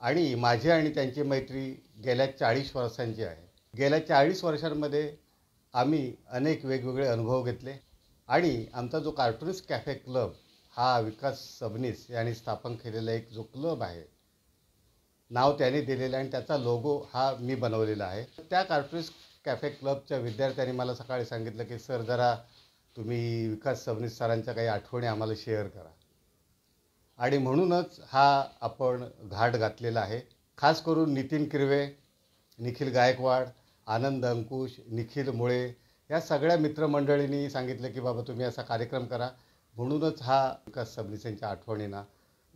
आणि माझी आणि त्यांची मैत्री गेल्या चाळीस वर्षांची आहे गेल्या चाळीस वर्षांमध्ये आम्ही अनेक वेगवेगळे अनुभव घेतले आणि आमचा जो कार्टुनिस्ट कॅफे क्लब हा विकास सबनीस यांनी स्थापन केलेला एक जो क्लब आहे नाव त्याने दिलेलं आणि त्याचा लोगो हा मी बनवलेला आहे त्या कार्टुनिस्ट कॅफे क्लबच्या विद्यार्थ्यांनी मला सकाळी सांगितलं की सर जरा तुम्ही विकास सबनीस सरांच्या काही आठवणी आम्हाला शेअर करा आणि म्हणूनच हा आपण घाट घातलेला आहे खास करून नितीन किरवे निखिल गायकवाड आनंद अंकुश निखिल मुळे या सगळ्या मित्रमंडळींनी सांगितलं की बाबा तुम्ही असा कार्यक्रम करा म्हणूनच हा विकास सबनीसांच्या आठवणींना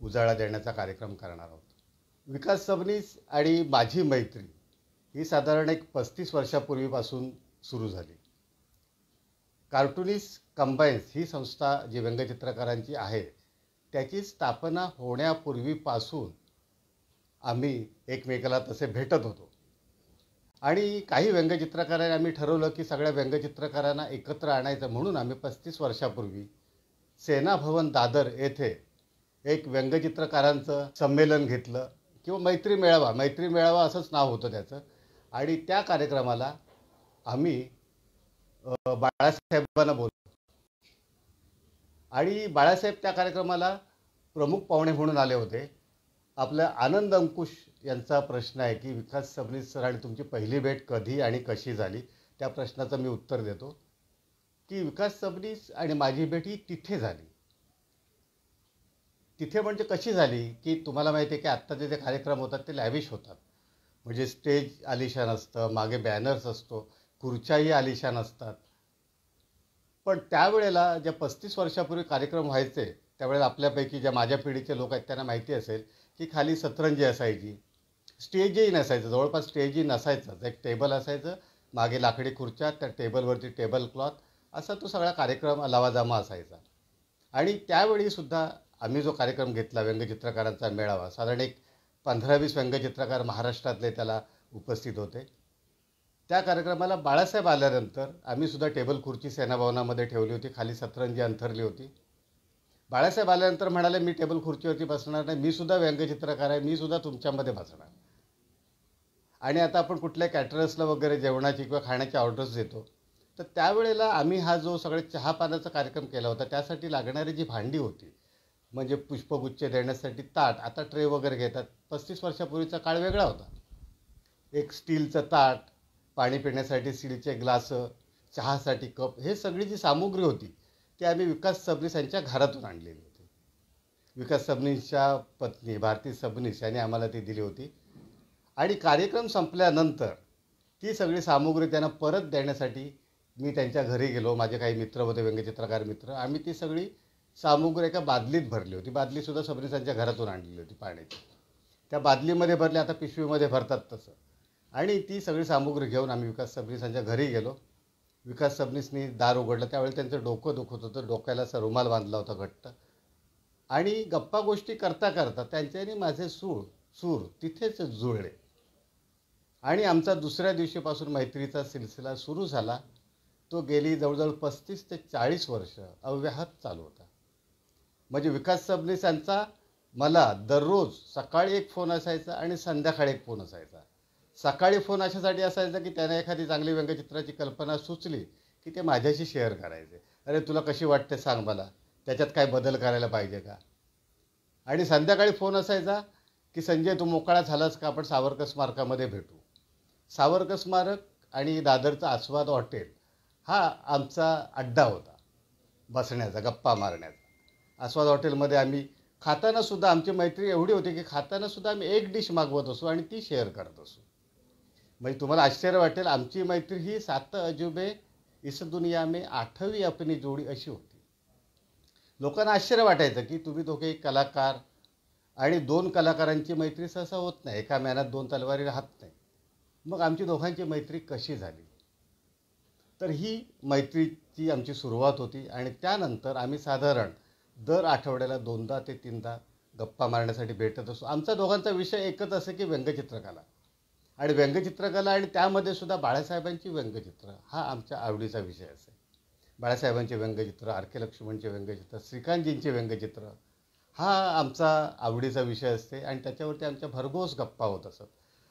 उजाळा देण्याचा कार्यक्रम करणार आहोत विकास सबनीस आणि माझी मैत्री ही साधारण एक पस्तीस वर्षापूर्वीपासून सुरू झाली कार्टुनिस्ट कंबाईन्स ही संस्था जी व्यंगचित्रकारांची आहे त्याची स्थापना होण्यापूर्वीपासून आम्ही एकमेकाला तसे भेटत होतो आणि काही व्यंगचित्रकारांनी आम्ही ठरवलं की सगळ्या व्यंगचित्रकारांना एकत्र आणायचं म्हणून आम्ही पस्तीस वर्षापूर्वी सेनाभवन दादर येथे एक व्यंगचित्रकारांचं संमेलन घेतलं किंवा मैत्री मेळावा मैत्री मेळावा असंच नाव होतं त्याचं आणि त्या कार्यक्रमाला आम्ही बाळासाहेबांना बोल आणि बाळासाहेब त्या कार्यक्रमाला प्रमुख पाहुणे म्हणून आले होते आपलं आनंद अंकुश यांचा प्रश्न आहे की विकास सबनीस सर आणि तुमची पहिली भेट कधी आणि कशी झाली त्या प्रश्नाचं मी उत्तर देतो की विकास सबनीस आणि माझी भेट ही तिथे झाली तिथे म्हणजे कशी झाली की तुम्हाला माहिती आहे की आत्ताचे जे कार्यक्रम होतात ते लॅविश होतात म्हणजे स्टेज आलिशान असतं मागे बॅनर्स असतो खुर्च्याही आलिशान असतात पण त्यावेळेला ज्या पस्तीस वर्षापूर्वी कार्यक्रम व्हायचे त्यावेळेला आपल्यापैकी ज्या माझ्या पिढीचे लोक आहेत त्यांना माहिती असेल की खाली सतरंजी असायची स्टेजही नसायचं जवळपास स्टेजही नसायचं एक टेबल असायचं मागे लाकडी खुर्च्या त्या टेबलवरती टेबल क्लॉथ असा तो सगळा कार्यक्रम लावाजामा असायचा आणि त्यावेळीसुद्धा आम्ही जो कार्यक्रम घेतला व्यंगचित्रकारांचा मेळावा साधारण एक पंधरा वीस व्यंगचित्रकार महाराष्ट्रातले त्याला उपस्थित होते त्या कार्यक्रमाला बाळासाहेब आल्यानंतर आम्हीसुद्धा टेबल खुर्ची सेनाभवनामध्ये ठेवली होती खाली सतरंजी अंथरली होती बाळासाहेब आल्यानंतर म्हणाले मी टेबल खुर्चीवरती बसणार नाही मी सुद्धा व्यंगचित्रकार आहे मी सुद्धा तुमच्यामध्ये बसणार आणि आता आपण कुठल्या कॅटरर्सला वगैरे जेवणाची किंवा खाण्याची ऑर्डर्स देतो तर त्यावेळेला आम्ही हा जो सगळे चहापानाचा कार्यक्रम केला होता त्यासाठी लागणारी जी भांडी होती म्हणजे पुष्पगुच्छ देण्यासाठी ताट आता ट्रे वगैरे घेतात पस्तीस वर्षापूर्वीचा काळ वेगळा होता एक स्टीलचं ताट पाणी पिण्यासाठी स्टीलचे ग्लास चहासाठी कप हे सगळी जी सामुग्री होती ती आम्ही विकास सबनीस यांच्या घरातून आणलेली होती विकास सबनीसच्या पत्नी भारती सबनीस यांनी आम्हाला ती दिली होती आणि कार्यक्रम संपल्यानंतर ती सगळी सामुग्री त्यांना परत देण्यासाठी मी त्यांच्या घरी गेलो माझे काही मित्र होते व्यंगचित्रकार मित्र आम्ही ती सगळी सामुग्री एका बादलीत भरली होती बादलीसुद्धा सबनीसांच्या घरातून आणलेली होती पाण्याची त्या बादलीमध्ये भरली आता पिशवीमध्ये भरतात तसं आणि ती सगळी सामुग्री घेऊन आम्ही विकास सबनीसांच्या घरी गेलो विकास सबनीसनी दार उघडलं त्यावेळी त्यांचं डोकं दुखत होतं डोक्याला असा रुमाल बांधला होता घट्ट आणि गप्पा गोष्टी करता करता त्यांच्याने माझे सूळ सूर तिथेच जुळले आणि आमचा दुसऱ्या दिवशीपासून मैत्रीचा सिलसिला सुरू झाला तो गेली जवळजवळ पस्तीस ते चाळीस वर्ष अव्याहत चालू होता म्हणजे विकास सबनीस मला दररोज सकाळी एक फोन असायचा आणि संध्याकाळी एक फोन असायचा सकाळी फोन अशासाठी असायचा की त्याने एखादी चांगली व्यंगचित्राची कल्पना सुचली की ते माझ्याशी शेअर करायचे अरे तुला कशी वाटते सांग मला त्याच्यात काय बदल करायला पाहिजे का आणि संध्याकाळी फोन असायचा की संजय तू मोकळा झालास का आपण सावरकर स्मारकामध्ये भेटू सावरकर स्मारक आणि दादरचं आस्वाद हॉटेल हा आमचा अड्डा होता बसण्याचा गप्पा मारण्याचा आस्वाद हॉटेलमध्ये आम्ही खातानासुद्धा आमची मैत्री एवढी होती की खातानासुद्धा आम्ही एक डिश मागवत असू आणि ती शेअर करत असू म्हणजे तुम्हाला आश्चर्य वाटेल आमची मैत्री ही सात अजुबे इस दुनिया आठवी आपली जोडी अशी होती लोकांना आश्चर्य वाटायचं की तुम्ही दोघे कलाकार आणि दोन कलाकारांची मैत्री सहसा होत नाही एका मॅनात दोन तलवारी राहत नाही मग आमची दोघांची मैत्री कशी झाली तर ही मैत्रीची आमची सुरुवात होती आणि त्यानंतर आम्ही साधारण दर आठवड्याला दोनदा ते तीनदा गप्पा मारण्यासाठी भेटत असू आमचा दोघांचा विषय एकच असे की व्यंगचित्रकला आणि व्यंगचित्रकला आणि त्यामध्ये सुद्धा बाळासाहेबांची व्यंगचित्र हा आमच्या आवडीचा विषय असे बाळासाहेबांचे व्यंगचित्र आर के लक्ष्मणचे व्यंगचित्र श्रीकांतजींचे व्यंगचित्र हा आमचा आवडीचा विषय असते आणि त्याच्यावरती आमच्या भरघोस गप्पा होत असत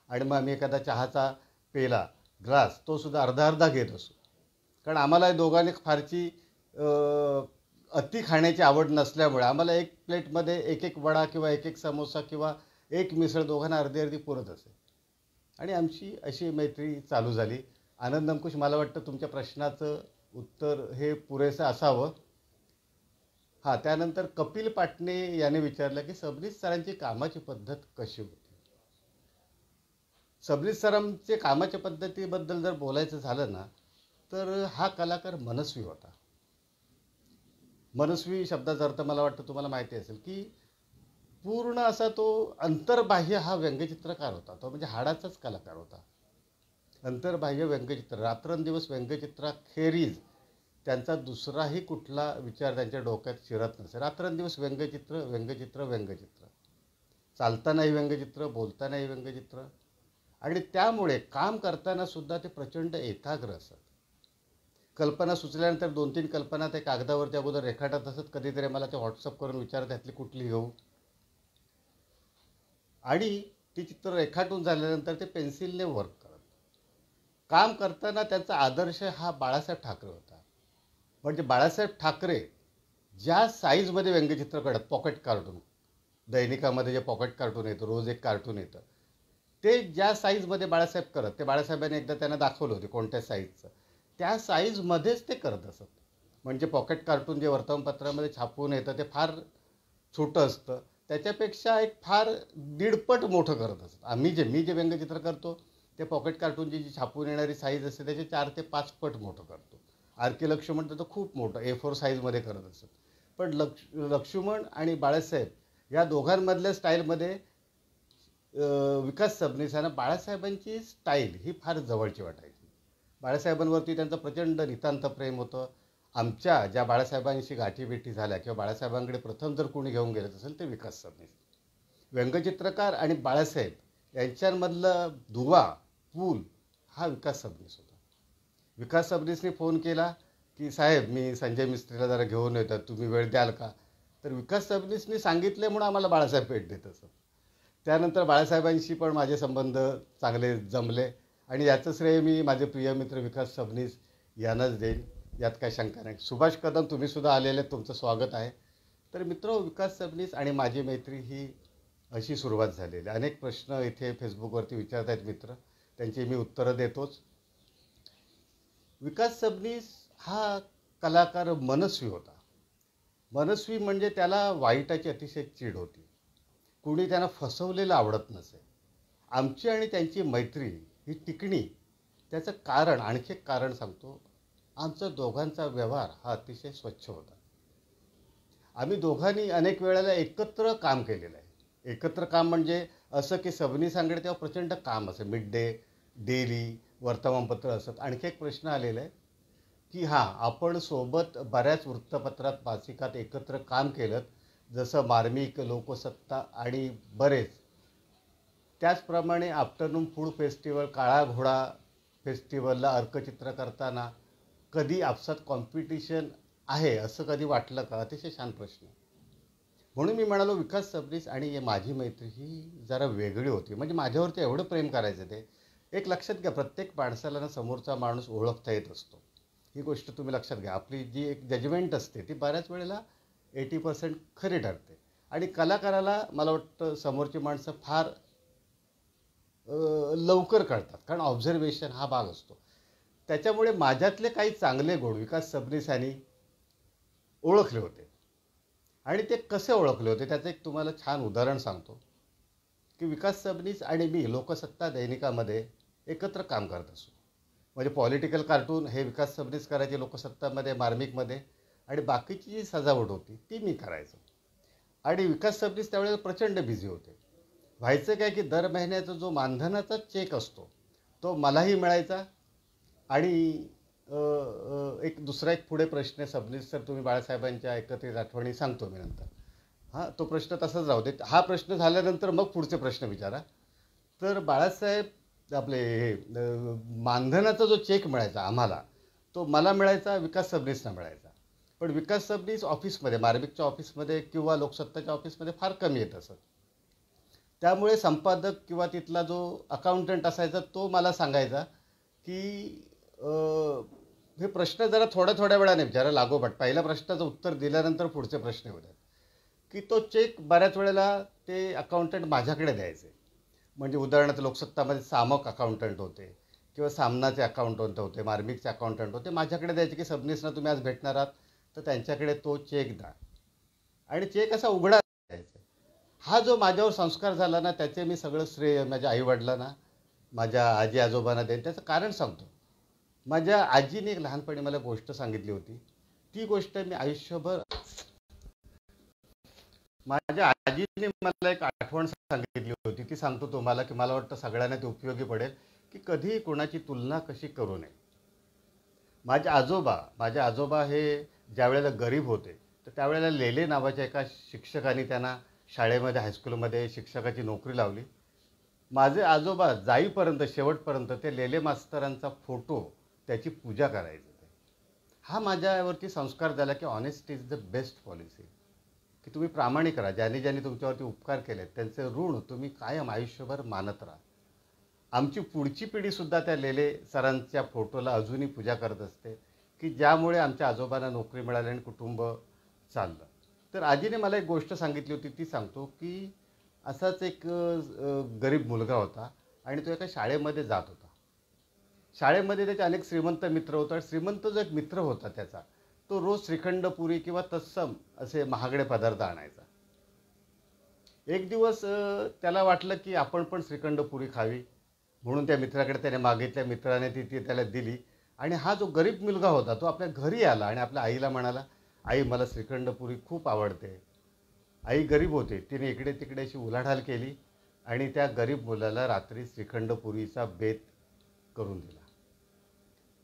आणि मग आम्ही एखादा चहाचा पेला ग्लास तो सुद्धा अर्धा अर्धा घेत असू कारण आम्हाला दोघांनी फारची अति खाण्याची आवड नसल्यामुळे आम्हाला एक प्लेटमध्ये एक एक वडा किंवा एक एक समोसा किंवा एक मिसळ दोघांना अर्धी अर्धी पुरत असे आणि आमची अशी मैत्री चालू झाली आनंद अंकुश मला वाटतं तुमच्या प्रश्नाचं उत्तर हे पुरेसं असावं हां त्यानंतर कपिल पाटणे याने विचारलं की सबनीस सरांची कामाची पद्धत कशी होती सबनीस सरांचे कामाच्या पद्धतीबद्दल जर बोलायचं झालं ना तर हा कलाकार मनस्वी होता मनस्वी शब्दाचा अर्थ मला वाटतं तुम्हाला माहिती असेल की पूर्ण असा तो अंतर्बाह्य हा व्यंगचित्रकार होता तो म्हणजे हाडाचाच कलाकार होता अंतर्बाह्य व्यंगचित्र रात्रंदिवस व्यंगचित्राखेरीज त्यांचा दुसराही कुठला विचार त्यांच्या डोक्यात शिरत नसे रात्रंदिवस व्यंगचित्र व्यंगचित्र व्यंगचित्र चालतानाही व्यंगचित्र बोलतानाही व्यंगचित्र आणि त्यामुळे काम करतानासुद्धा ते प्रचंड एकाग्र असत कल्पना सुचल्यानंतर दोन तीन कल्पना ते कागदावरती अगोदर रेखाटत असत कधीतरी मला ते व्हॉट्सअप करून विचारत यातली कुठली घेऊ आणि ती चित्र रेखाटून झाल्यानंतर ते पेन्सिलने वर्क करत काम करताना त्यांचा आदर्श हा बाळासाहेब ठाकरे होता म्हणजे बाळासाहेब ठाकरे ज्या साईजमध्ये व्यंगचित्र काढत पॉकेट कार्टून दैनिकामध्ये जे पॉकेट कार्टून येतं रोज एक कार्टून येतं ते ज्या साईजमध्ये बाळासाहेब करत ते बाळासाहेबांनी एकदा त्यांना दाखवलं होते कोणत्या साईजचं त्या साईजमध्येच ते करत असत म्हणजे पॉकेट कार्टून जे वर्तमानपत्रामध्ये छापून येतं ते फार छोटं असतं त्याच्यापेक्षा एक फार दीडपट मोठं करत असत आम्ही जे मी जे व्यंगचित्र करतो ते पॉकेट कार्टूनची जी छापून येणारी साईज असते त्याचे चार ते पाच पट मोठं करतो आर के लक्ष्मण त्याचं खूप मोठं ए फोर साईजमध्ये करत असत पण लक्ष लक्ष्मण आणि बाळासाहेब या दोघांमधल्या स्टाईलमध्ये विकास सबनीसानं बाळासाहेबांची स्टाईल ही फार जवळची वाटायची बाळासाहेबांवरती त्यांचं प्रचंड नितांत प्रेम होतं आमच्या ज्या बाळासाहेबांशी गाठीभेटी झाल्या किंवा बाळासाहेबांकडे प्रथम जर कोणी घेऊन गेलं असेल ते विकास सबनीस व्यंगचित्रकार आणि बाळासाहेब यांच्यामधलं दुवा पूल हा विकास सबनीस होता विकास सबनीसने फोन केला की साहेब मी संजय मिस्त्रीला जरा घेऊन येतात तुम्ही वेळ द्याल का तर विकास सबनीसने म्हणून आम्हाला बाळासाहेब भेट देत असत त्यानंतर बाळासाहेबांशी पण माझे संबंध चांगले जमले आणि याचं श्रेय मी माझे प्रिय मित्र विकास सबनीस यांनाच देईन यात काय शंका नाही सुभाष कदम तुम्ही सुद्धा आलेले तुमचं स्वागत आहे तर मित्र विकास सबनीस आणि माझी मैत्री ही अशी सुरुवात झालेली अनेक प्रश्न इथे फेसबुकवरती विचारत आहेत मित्र त्यांची मी उत्तरं देतोच विकास सबनीस हा कलाकार मनस्वी होता मनस्वी म्हणजे त्याला वाईटाची अतिशय चीड होती कुणी त्यांना फसवलेलं आवडत नसे आमची आणि त्यांची मैत्री ही टिकणी त्याचं कारण आणखी एक कारण सांगतो आमचा दोघांचा व्यवहार हा अतिशय स्वच्छ होता आम्ही दोघांनी अनेक वेळेला एकत्र काम केलेलं आहे एकत्र काम म्हणजे असं की सबनी सांगितलं तेव्हा प्रचंड काम असं मिड डे डेली वर्तमानपत्र असत आणखी एक प्रश्न आलेला आहे की हां आपण सोबत बऱ्याच वृत्तपत्रात मासिकात एकत्र काम केलं जसं मार्मिक लोकसत्ता आणि बरेच त्याचप्रमाणे आफ्टरनून फूड फेस्टिवल काळा घोडा फेस्टिवलला अर्कचित्र करताना कधी आपसात कॉम्पिटिशन आहे असं कधी वाटलं का अतिशय छान प्रश्न म्हणून मी म्हणालो विकास सबनीस आणि माझी मैत्री ही जरा वेगळी होती म्हणजे माझ्यावरती एवढं प्रेम करायचं ते एक लक्षात घ्या प्रत्येक माणसाला ना समोरचा माणूस ओळखता येत असतो ही गोष्ट तुम्ही लक्षात घ्या आपली जी एक जजमेंट असते ती बऱ्याच वेळेला एटी पर्सेंट खरी ठरते आणि कलाकाराला मला वाटतं समोरची माणसं फार लवकर कळतात कारण ऑब्झर्वेशन हा भाग असतो त्याच्यामुळे माझ्यातले काही चांगले गुण विकास सबनीसानी ओळखले होते आणि ते कसे ओळखले होते त्याचं एक तुम्हाला छान उदाहरण सांगतो की विकास सबनीस आणि मी लोकसत्ता दैनिकामध्ये एकत्र काम करत असू म्हणजे पॉलिटिकल कार्टून हे विकास सबनीस करायचे लोकसत्तामध्ये मार्मिकमध्ये आणि बाकीची जी सजावट होती ती मी करायचो आणि विकास सबनीस त्यावेळेला प्रचंड बिझी होते व्हायचं काय की दर महिन्याचा जो मानधनाचा चेक असतो तो मलाही मिळायचा आणि एक दुसरा एक पुढे प्रश्न सबनीस सर तुम्ही बाळासाहेबांच्या एकत्रित आठवणी सांगतो मी नंतर हां तो प्रश्न तसाच राहू दे हा प्रश्न झाल्यानंतर मग पुढचे प्रश्न विचारा तर बाळासाहेब आपले हे मानधनाचा जो चेक मिळायचा आम्हाला तो मला मिळायचा विकास सबनीसना मिळायचा पण विकास सबनीस ऑफिसमध्ये मार्मिकच्या ऑफिसमध्ये किंवा लोकसत्ताच्या ऑफिसमध्ये फार कमी येत असत त्यामुळे संपादक किंवा तिथला जो अकाउंटंट असायचा तो मला सांगायचा की हे प्रश्न जरा थोड्या थोड्या वेळाने जरा लागोपाठ पहिल्या प्रश्नाचं उत्तर दिल्यानंतर पुढचे प्रश्न होतात की तो चेक बऱ्याच वेळेला ते अकाउंटंट माझ्याकडे द्यायचे म्हणजे उदाहरणार्थ लोकसत्तामध्ये सामक अकाउंटंट होते किंवा सामनाचे अकाउंटंट होते मार्मिकचे अकाउंटंट होते माझ्याकडे द्यायचे की सबनीसना तुम्ही आज भेटणार आहात तर त्यांच्याकडे तो चेक द्या आणि चेक असा उघडा द्यायचा हा जो माझ्यावर संस्कार झाला ना त्याचे मी सगळं श्रेय माझ्या आईवडिलांना माझ्या आजी आजोबांना देईन त्याचं कारण सांगतो माझ्या आजीने एक लहानपणी मला गोष्ट सांगितली होती ती गोष्ट मी आयुष्यभर माझ्या आजीने मला एक आठवण सांगितली होती ती सांगतो तुम्हाला की मला वाटतं सगळ्यांना ती उपयोगी पडेल की कधीही कोणाची तुलना कशी करू नये माझे आजोबा माझे आजोबा हे ज्यावेळेला गरीब होते तर त्यावेळेला लेले नावाच्या एका शिक्षकाने त्यांना शाळेमध्ये हायस्कूलमध्ये शिक्षकाची नोकरी लावली माझे आजोबा जाईपर्यंत शेवटपर्यंत ते लेले मास्तरांचा फोटो त्याची पूजा करायची हा माझ्यावरती संस्कार झाला की honest is the best policy की तुम्ही प्रामाणिक राहा ज्याने ज्याने तुमच्यावरती उपकार केले त्यांचे ऋण तुम्ही कायम आयुष्यभर मानत राहा आमची पुढची पिढीसुद्धा त्या लेले सरांच्या फोटोला अजूनही पूजा करत असते की ज्यामुळे आमच्या आजोबांना नोकरी मिळाली आणि कुटुंब चाललं तर आजीने मला एक गोष्ट सांगितली होती ती सांगतो की असाच एक गरीब मुलगा होता आणि तो एका शाळेमध्ये जात होता शाळेमध्ये त्याचे अनेक श्रीमंत मित्र होतात श्रीमंत जो एक मित्र होता त्याचा तो रोज श्रीखंड पुरी किंवा तत्सम असे महागडे पदार्थ आणायचा एक दिवस त्याला वाटलं की आपण पण श्रीखंड पुरी खावी म्हणून त्या मित्राकडे त्याने मागितल्या मित्राने ती ती त्याला दिली आणि हा जो गरीब मुलगा होता तो आपल्या घरी आला आणि आपल्या आईला म्हणाला आई मला श्रीखंड पुरी खूप आवडते आई गरीब होते तिने इकडे तिकडे अशी उलाढाल केली आणि त्या गरीब मुलाला रात्री श्रीखंडपुरीचा बेत करून दिला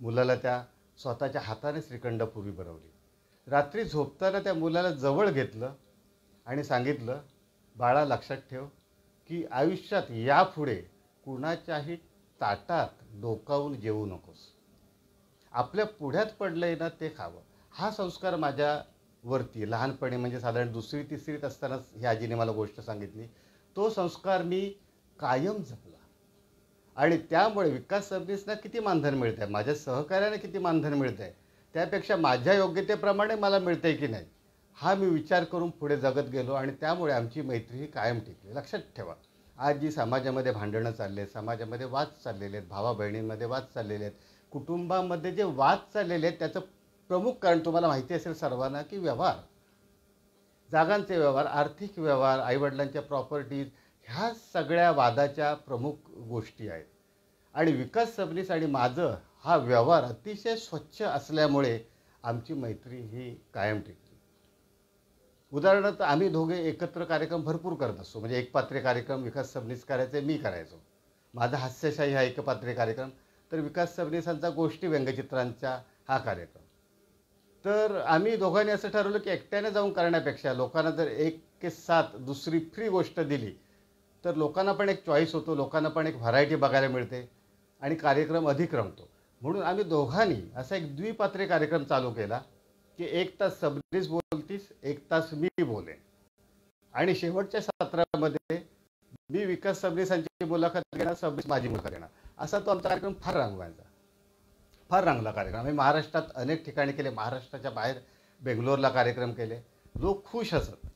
मुलाला त्या स्वतःच्या हाताने पूर्वी बनवली रात्री झोपताना त्या मुलाला जवळ घेतलं आणि सांगितलं बाळा लक्षात ठेव की आयुष्यात यापुढे कुणाच्याही ताटात डोकावून जेवू नकोस आपल्या पुढ्यात पडलंय ना ते खावं हा संस्कार माझ्यावरती लहानपणी म्हणजे साधारण दुसरी तिसरीत असतानाच ही आजीने मला गोष्ट सांगितली तो संस्कार मी कायम जप आणि त्यामुळे विकास सबिसना किती मानधन मिळतं आहे माझ्या सहकार्याने किती मानधन मिळतं आहे त्यापेक्षा माझ्या योग्यतेप्रमाणे मला मिळतं आहे की नाही हा मी विचार करून पुढे जगत गेलो आणि त्यामुळे आमची मैत्री ही कायम टिकली लक्षात ठेवा आज जी समाजामध्ये भांडणं चालले आहेत समाजामध्ये वाद चाललेले आहेत भावा बहिणींमध्ये वाद चाललेले आहेत कुटुंबामध्ये जे वाद चाललेले आहेत त्याचं प्रमुख कारण तुम्हाला माहिती असेल सर्वांना की व्यवहार जागांचे व्यवहार आर्थिक व्यवहार आईवडिलांच्या प्रॉपर्टीज ह्या सगळ्या वादाच्या प्रमुख गोष्टी आहेत आणि विकास सबनीस आणि माझं हा व्यवहार अतिशय स्वच्छ असल्यामुळे आमची मैत्री ही कायम टिकली उदाहरणार्थ आम्ही दोघे एकत्र कार्यक्रम भरपूर करत असतो म्हणजे पात्र कार्यक्रम विकास सबनीस करायचे मी करायचो माझा हास्यशाही हा पात्र कार्यक्रम तर विकास सबनीसांचा गोष्टी व्यंगचित्रांचा हा कार्यक्रम तर आम्ही दोघांनी असं ठरवलं की एकट्याने जाऊन करण्यापेक्षा लोकांना जर एक के साथ दुसरी फ्री गोष्ट दिली तर लोकांना पण एक चॉईस होतो लोकांना पण एक व्हरायटी बघायला मिळते आणि कार्यक्रम अधिक रमतो म्हणून आम्ही दोघांनी असा एक द्विपात्री कार्यक्रम चालू केला की एक तास सबनीस बोलतीस एक तास मी बोले आणि शेवटच्या सत्रामध्ये मी विकास सबनीसांची मुलाखत घेणार सबनीस माझी मुलाखत घेणार असा तो आमचा कार्यक्रम फार रंगवायचा फार रंगला कार्यक्रम आम्ही महाराष्ट्रात अनेक ठिकाणी केले महाराष्ट्राच्या बाहेर बेंगलोरला कार्यक्रम केले लोक खुश असत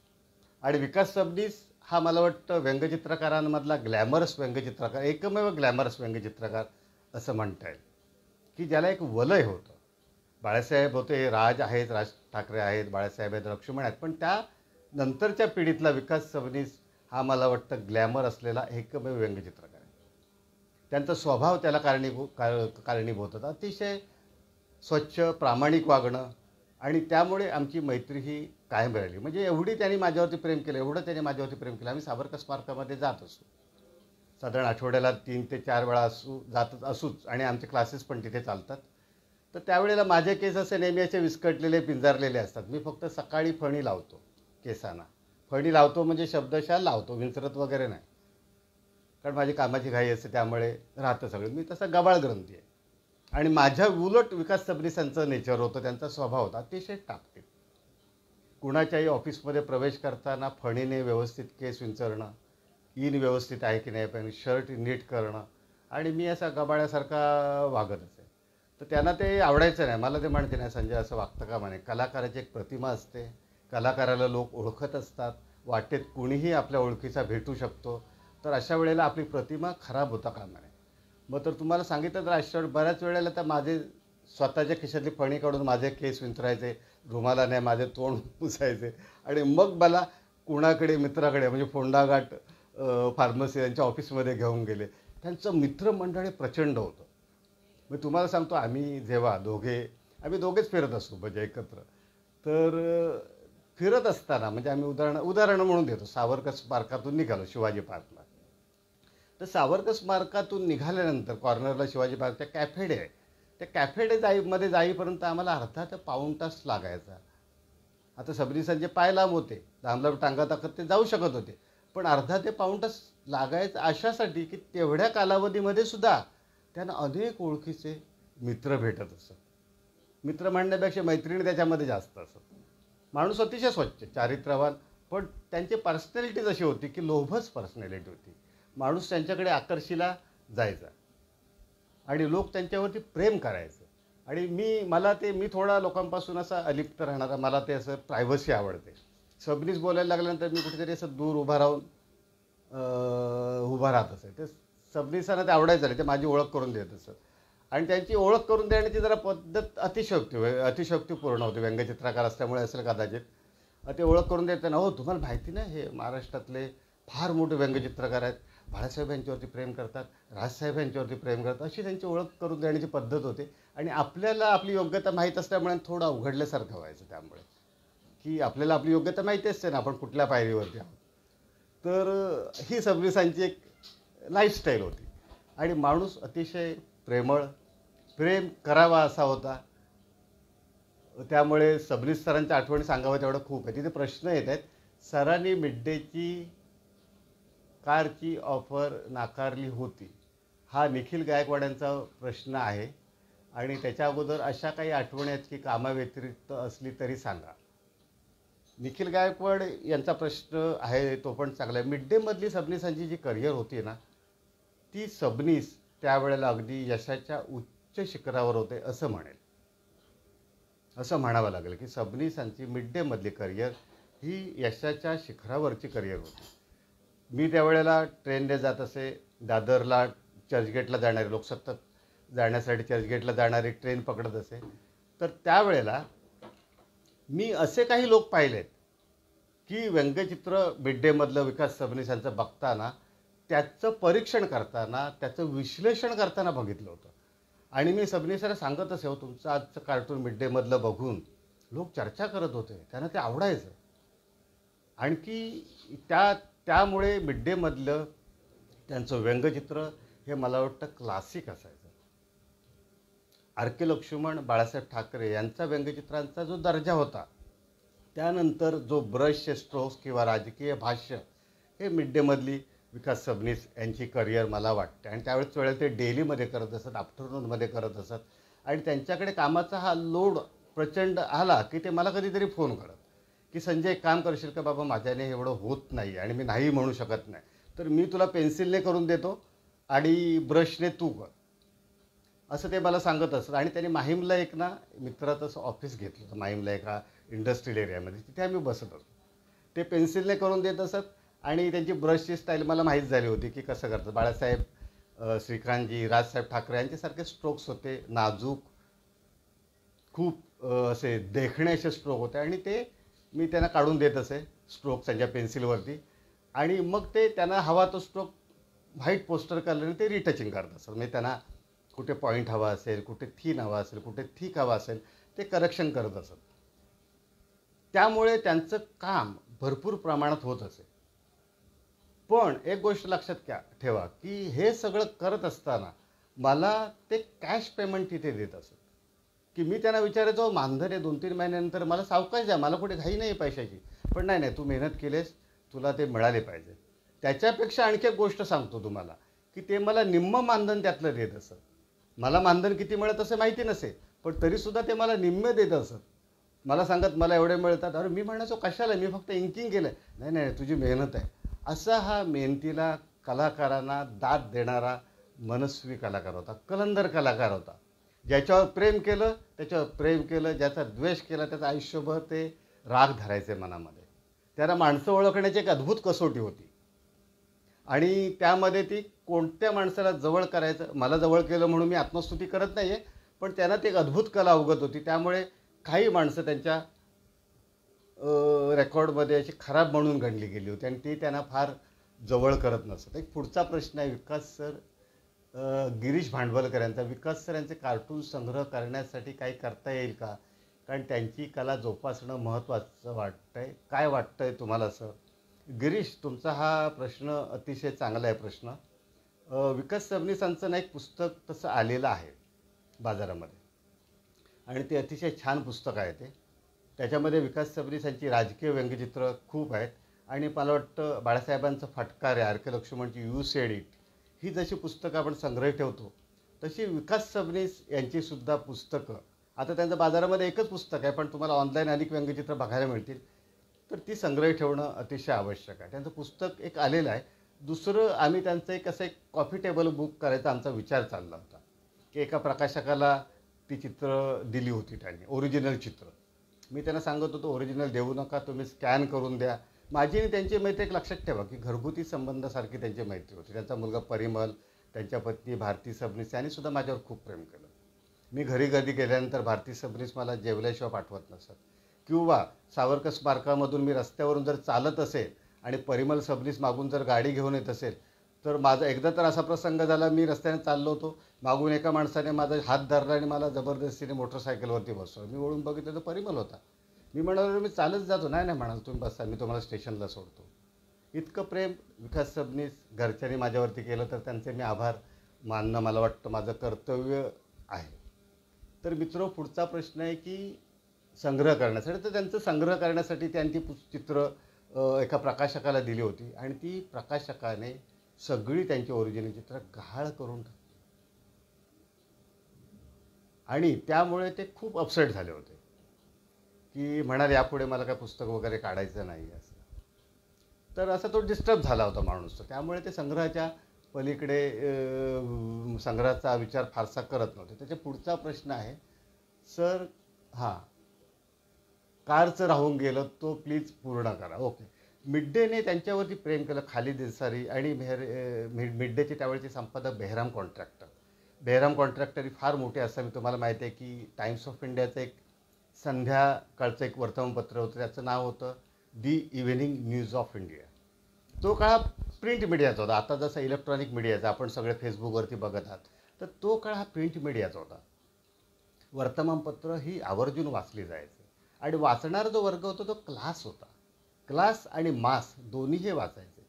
आणि विकास सबनीस हा मला वाटतं व्यंगचित्रकारांमधला ग्लॅमरस व्यंगचित्रकार एकमेव ग्लॅमरस व्यंगचित्रकार असं म्हणता येईल की ज्याला एक वलय होतं बाळासाहेब होते राज आहेत राज ठाकरे आहेत बाळासाहेब आहेत लक्ष्मण आहेत पण त्या नंतरच्या पिढीतला विकास सबनीस हा मला वाटतं ग्लॅमर असलेला एकमेव व्यंगचित्रकार आहे त्यांचा स्वभाव त्याला कारणीभू कारणीभूत होता अतिशय स्वच्छ प्रामाणिक वागणं आणि त्यामुळे आमची मैत्री ही कायम राहिली म्हणजे एवढी त्यांनी माझ्यावरती प्रेम केलं एवढं त्यांनी माझ्यावरती प्रेम केलं आम्ही साबरकस पार्कामध्ये जात असू साधारण आठवड्याला तीन ते चार वेळा असू जातच असूच आणि आमचे क्लासेस पण तिथे चालतात तर त्यावेळेला माझे केस असे नेहमी असे विस्कटलेले पिंजारलेले असतात मी फक्त सकाळी फणी लावतो केसांना फणी लावतो म्हणजे शब्दशः लावतो विंचरत वगैरे नाही कारण माझी कामाची घाई असते त्यामुळे राहतं सगळं मी तसा गबाळ ग्रंथी आहे आणि माझ्या उलट विकास सबनीसांचं नेचर होतं त्यांचा स्वभाव होता अतिशय टाकते कुणाच्याही ऑफिसमध्ये प्रवेश करताना फणीने व्यवस्थित केस विंचरणं इन व्यवस्थित आहे की नाही पण शर्ट नीट करणं आणि मी असा गबाळ्यासारखा वागतच आहे तर त्यांना ते आवडायचं नाही मला ते म्हणते नाही संजय असं वागतं का म्हणे कलाकाराची एक प्रतिमा असते कलाकाराला लोक ओळखत असतात वाटेत कुणीही आपल्या ओळखीचा भेटू शकतो तर अशा वेळेला आपली प्रतिमा खराब होता का म्हणे मग तर तुम्हाला सांगितलं तर आश्चर्य बऱ्याच वेळेला तर माझे स्वतःच्या खिशातली फणी काढून माझे केस रुमाला नाही माझे तोंड पुसायचे आणि मग मला कुणाकडे मित्राकडे म्हणजे फोंडाघाट फार्मसी यांच्या ऑफिसमध्ये घेऊन गेले त्यांचं मित्रमंडळ हे प्रचंड होतं मी तुम्हाला सांगतो आम्ही जेव्हा दोघे आम्ही दोघेच फिरत असतो म्हणजे एकत्र तर फिरत असताना म्हणजे आम्ही उदाहरण उदाहरणं म्हणून देतो सावरकर पार्कातून निघालो शिवाजी पार्कला तर सावरकर स्मारकातून निघाल्यानंतर कॉर्नरला शिवाजी पार्कच्या कॅफेडे आहे त्या कॅफेडे जाईमध्ये जाईपर्यंत आम्हाला अर्धा ते पाऊण तास लागायचा आता सबरीसांचे पाय लांब होते लांब टांगा ताकद ते जाऊ शकत होते पण अर्धा ते पाऊण तास लागायचं अशासाठी की तेवढ्या कालावधीमध्ये सुद्धा त्यांना अनेक ओळखीचे मित्र भेटत असत मित्र म्हणण्यापेक्षा मैत्रिणी त्याच्यामध्ये जास्त असत माणूस अतिशय स्वच्छ चारित्र्यवान पण त्यांची पर्सनॅलिटीज अशी होती की लोभच पर्सनॅलिटी होती माणूस त्यांच्याकडे आकर्षीला जायचा आणि लोक त्यांच्यावरती प्रेम करायचं आणि मी मला ते मी थोडा लोकांपासून असा अलिप्त राहणार मला ते असं प्रायव्हसी आवडते सबनीस बोलायला लागल्यानंतर मी कुठेतरी असं दूर उभा राहून उभा राहत असे ते सबनीसांना ते आवडायचं नाही ते माझी ओळख करून देत असं आणि त्यांची ओळख करून देण्याची जरा पद्धत अतिशयोक्ती पूर्ण होती व्यंगचित्रकार असल्यामुळे असेल कदाचित ते ओळख करून देताना हो तुम्हाला माहिती ना हे महाराष्ट्रातले फार मोठे व्यंगचित्रकार आहेत बाळासाहेब यांच्यावरती प्रेम करतात राजसाहेब यांच्यावरती प्रेम करतात अशी त्यांची ओळख करून देण्याची पद्धत होते आणि आपल्याला आपली योग्यता माहीत असल्यामुळे थोडं अवघडल्यासारखं व्हायचं त्यामुळे की आपल्याला आपली योग्यता माहिती असते ना आपण कुठल्या पायरीवरती आहोत तर ही सबनीसांची एक लाईफस्टाईल होती आणि माणूस अतिशय प्रेमळ प्रेम करावा असा होता त्यामुळे सबनीस सरांच्या आठवणी सांगावं तेवढं खूप आहे तिथे प्रश्न येत आहेत सरांनी मिड डेची कारची ऑफर नाकारली होती हा निखिल गायकवाड्यांचा प्रश्न आहे आणि त्याच्या अगोदर अशा काही आठवणी आहेत की कामाव्यतिरिक्त असली तरी सांगा निखिल गायकवाड यांचा प्रश्न आहे तो पण चांगला आहे मिड डेमधली सबनीसांची जी करिअर होती ना ती सबनीस त्यावेळेला अगदी यशाच्या उच्च शिखरावर होते असं म्हणेल असं म्हणावं लागेल की सबनीसांची मिड डेमधली करिअर ही यशाच्या शिखरावरची करिअर होती मी त्यावेळेला ट्रेनने जात असे दादरला चर्चगेटला जाणारी लोकसत्ता जाण्यासाठी चर्चगेटला जाणारी ट्रेन पकडत असे तर त्यावेळेला मी असे काही लोक पाहिलेत की व्यंगचित्र मिड डेमधलं विकास सबनीसांचं बघताना त्याचं परीक्षण करताना त्याचं विश्लेषण करताना बघितलं होतं आणि मी सबनीसाला सांगत असे हो तुमचं आजचं कार्टून मिड डेमधलं बघून लोक चर्चा करत होते त्यांना ते आवडायचं आणखी त्या त्यामुळे मिड डेमधलं त्यांचं व्यंगचित्र हे मला वाटतं क्लासिक असायचं आर के लक्ष्मण बाळासाहेब ठाकरे यांचा व्यंगचित्रांचा जो दर्जा होता त्यानंतर जो ब्रश स्ट्रोक्स किंवा राजकीय भाष्य हे मिड डेमधली विकास सबनीस यांची करिअर मला वाटते आणि त्यावेळेस वेळेस ते डेलीमध्ये करत असत आफ्टरनूनमध्ये करत असत आणि त्यांच्याकडे कामाचा हा लोड प्रचंड आला की ते मला कधीतरी फोन करत की संजय एक काम करशील का बाबा माझ्याने एवढं होत नाही आणि मी नाही म्हणू शकत नाही तर मी तुला पेन्सिलने करून देतो आणि ब्रशने तू कर असं ते मला सांगत असत आणि त्यांनी माहीमला एक ना असं ऑफिस घेतलं होतं माहीमला एका इंडस्ट्रियल एरियामध्ये तिथे आम्ही बसत असतो ते पेन्सिलने करून देत असत आणि त्यांची ब्रशची स्टाईल मला माहीत झाली होती की कसं करतं बाळासाहेब श्रीकांतजी राजसाहेब ठाकरे यांच्यासारखे स्ट्रोक्स होते नाजूक खूप असे देखण्याचे स्ट्रोक होते आणि ते मी त्यांना काढून देत असे स्ट्रोक त्यांच्या पेन्सिलवरती आणि मग ते त्यांना हवा तो स्ट्रोक व्हाईट पोस्टर कलरने ते रिटचिंग करत असत म्हणजे त्यांना कुठे पॉईंट हवा असेल कुठे थीन हवा असेल कुठे थिक हवा असेल ते करेक्शन करत असत त्यामुळे त्यांचं काम भरपूर प्रमाणात होत असे पण एक गोष्ट लक्षात घ्या ठेवा की हे सगळं करत असताना मला ते कॅश पेमेंट तिथे देत असत की मी त्यांना विचारायचो मानधन आहे दोन तीन महिन्यानंतर मला सावकाश द्या मला कुठे घाई नाही पैशाची पण नाही नाही तू मेहनत केलेस तुला ते मिळाले पाहिजे त्याच्यापेक्षा आणखी एक गोष्ट सांगतो तुम्हाला की ते मला निम्म मानधन त्यातलं देत असत मला मानधन किती मिळत असं माहिती नसे पण तरीसुद्धा ते मला निम्म देत असत मला सांगत मला एवढे मिळतात अरे मी म्हणायचो कशाला मी फक्त इंकिंग केलं नाही नाही तुझी मेहनत आहे असा हा मेहनतीला कलाकारांना दाद देणारा मनस्वी कलाकार होता कलंदर कलाकार होता ज्याच्यावर प्रेम केलं त्याच्यावर प्रेम केलं ज्याचा द्वेष केला त्याचं आयुष्यभर ते राग धरायचे मनामध्ये त्याला माणसं ओळखण्याची एक अद्भुत कसोटी होती आणि त्यामध्ये ती कोणत्या माणसाला जवळ करायचं मला जवळ केलं म्हणून मी आत्मस्तुती करत नाही आहे पण त्यांना ती एक अद्भुत कला अवगत होती त्यामुळे काही माणसं त्यांच्या रेकॉर्डमध्ये अशी खराब म्हणून गणली गेली होती आणि ती त्यांना फार जवळ करत नसत एक पुढचा प्रश्न आहे विकास सर गिरीश भांडवलकर यांचा विकास सर यांचे कार्टून संग्रह करण्यासाठी काही करता येईल का कारण त्यांची कला जोपासणं महत्त्वाचं वाटतं आहे काय वाटतं आहे तुम्हाला सर गिरीश तुमचा हा प्रश्न अतिशय चांगला आहे प्रश्न विकास सबनीसांचं ना एक पुस्तक तसं आलेलं आहे बाजारामध्ये आणि ते अतिशय छान पुस्तक आहे ते त्याच्यामध्ये विकास सबनीसांची राजकीय व्यंगचित्र खूप आहेत आणि मला वाटतं बाळासाहेबांचं फटकार आहे आर के लक्ष्मणची यू सेड ही जशी पुस्तकं आपण संग्रह ठेवतो तशी विकास सबनीस यांचीसुद्धा पुस्तकं आता त्यांचं बाजारामध्ये एकच पुस्तक आहे पण तुम्हाला ऑनलाईन अनेक व्यंगचित्र बघायला मिळतील तर ती संग्रह ठेवणं अतिशय आवश्यक आहे त्यांचं पुस्तक एक आलेलं आहे दुसरं आम्ही त्यांचं एक असं एक कॉफी टेबल बुक करायचा आमचा विचार चालला होता की एका प्रकाशकाला ती चित्र दिली होती त्यांनी ओरिजिनल चित्र मी त्यांना सांगत होतो ओरिजिनल देऊ नका तुम्ही स्कॅन करून द्या माझी आणि त्यांची मैत्री एक लक्षात ठेवा की घरगुती संबंधासारखी त्यांची मैत्री होती त्यांचा मुलगा परिमल त्यांच्या पत्नी भारती सबनीस यांनी सुद्धा माझ्यावर खूप प्रेम केलं मी घरी कधी गेल्यानंतर भारती सबनीस मला जेवल्याशिवाय पाठवत नसत किंवा सावरकर स्मारकामधून मी रस्त्यावरून जर चालत असेल आणि परिमल सबनीस मागून जर गाडी घेऊन येत असेल तर माझा एकदा तर असा प्रसंग झाला मी रस्त्याने चाललो होतो मागून एका माणसाने माझा हात धरला आणि मला जबरदस्तीने मोटरसायकलवरती बसवलं मी वळून बघितलं तर परिमल होता मी म्हणालो मी चालत जातो नाही नाही म्हणाल तुम्ही बसा मी तुम्हाला स्टेशनला सोडतो इतकं प्रेम विकास सबनीस घरच्यांनी माझ्यावरती केलं तर त्यांचे मी आभार मानणं मला वाटतं माझं कर्तव्य आहे तर मित्र पुढचा प्रश्न आहे की संग्रह करण्यासाठी तर त्यांचं संग्रह करण्यासाठी त्यांनी ती चित्र एका प्रकाशकाला दिली होती आणि ती प्रकाशकाने सगळी त्यांची ओरिजिनल चित्र गहाळ करून टाकली आणि त्यामुळे ते खूप अपसेट झाले होते की म्हणाल यापुढे मला काय पुस्तक वगैरे काढायचं नाही असं तर असा तो डिस्टर्ब झाला होता माणूस तर त्यामुळे ते संग्रहाच्या पलीकडे संग्रहाचा विचार फारसा करत नव्हते त्याच्या पुढचा प्रश्न आहे सर हां कारचं राहून गेलं तो प्लीज पूर्ण करा ओके मिडडेने त्यांच्यावरती प्रेम केलं खाली देसारी आणि मेहर मिड मिडडेचे त्यावेळेचे संपादक बेहराम कॉन्ट्रॅक्टर बेहराम कॉन्ट्रॅक्टर ही फार मोठे असावी तुम्हाला माहिती आहे की टाईम्स ऑफ इंडियाचं एक संध्याकाळचं एक वर्तमानपत्र होतं त्याचं नाव होतं the evening news of India तो काळ प्रिंट मीडियाचा होता आता जसं इलेक्ट्रॉनिक मीडियाचा आपण सगळे फेसबुकवरती बघत आहात तर तो काळ हा प्रिंट मीडियाचा होता वर्तमानपत्र ही आवर्जून वाचली जायचं आणि वाचणारा जो वर्ग होता तो क्लास होता क्लास आणि मास दोन्ही हे वाचायचे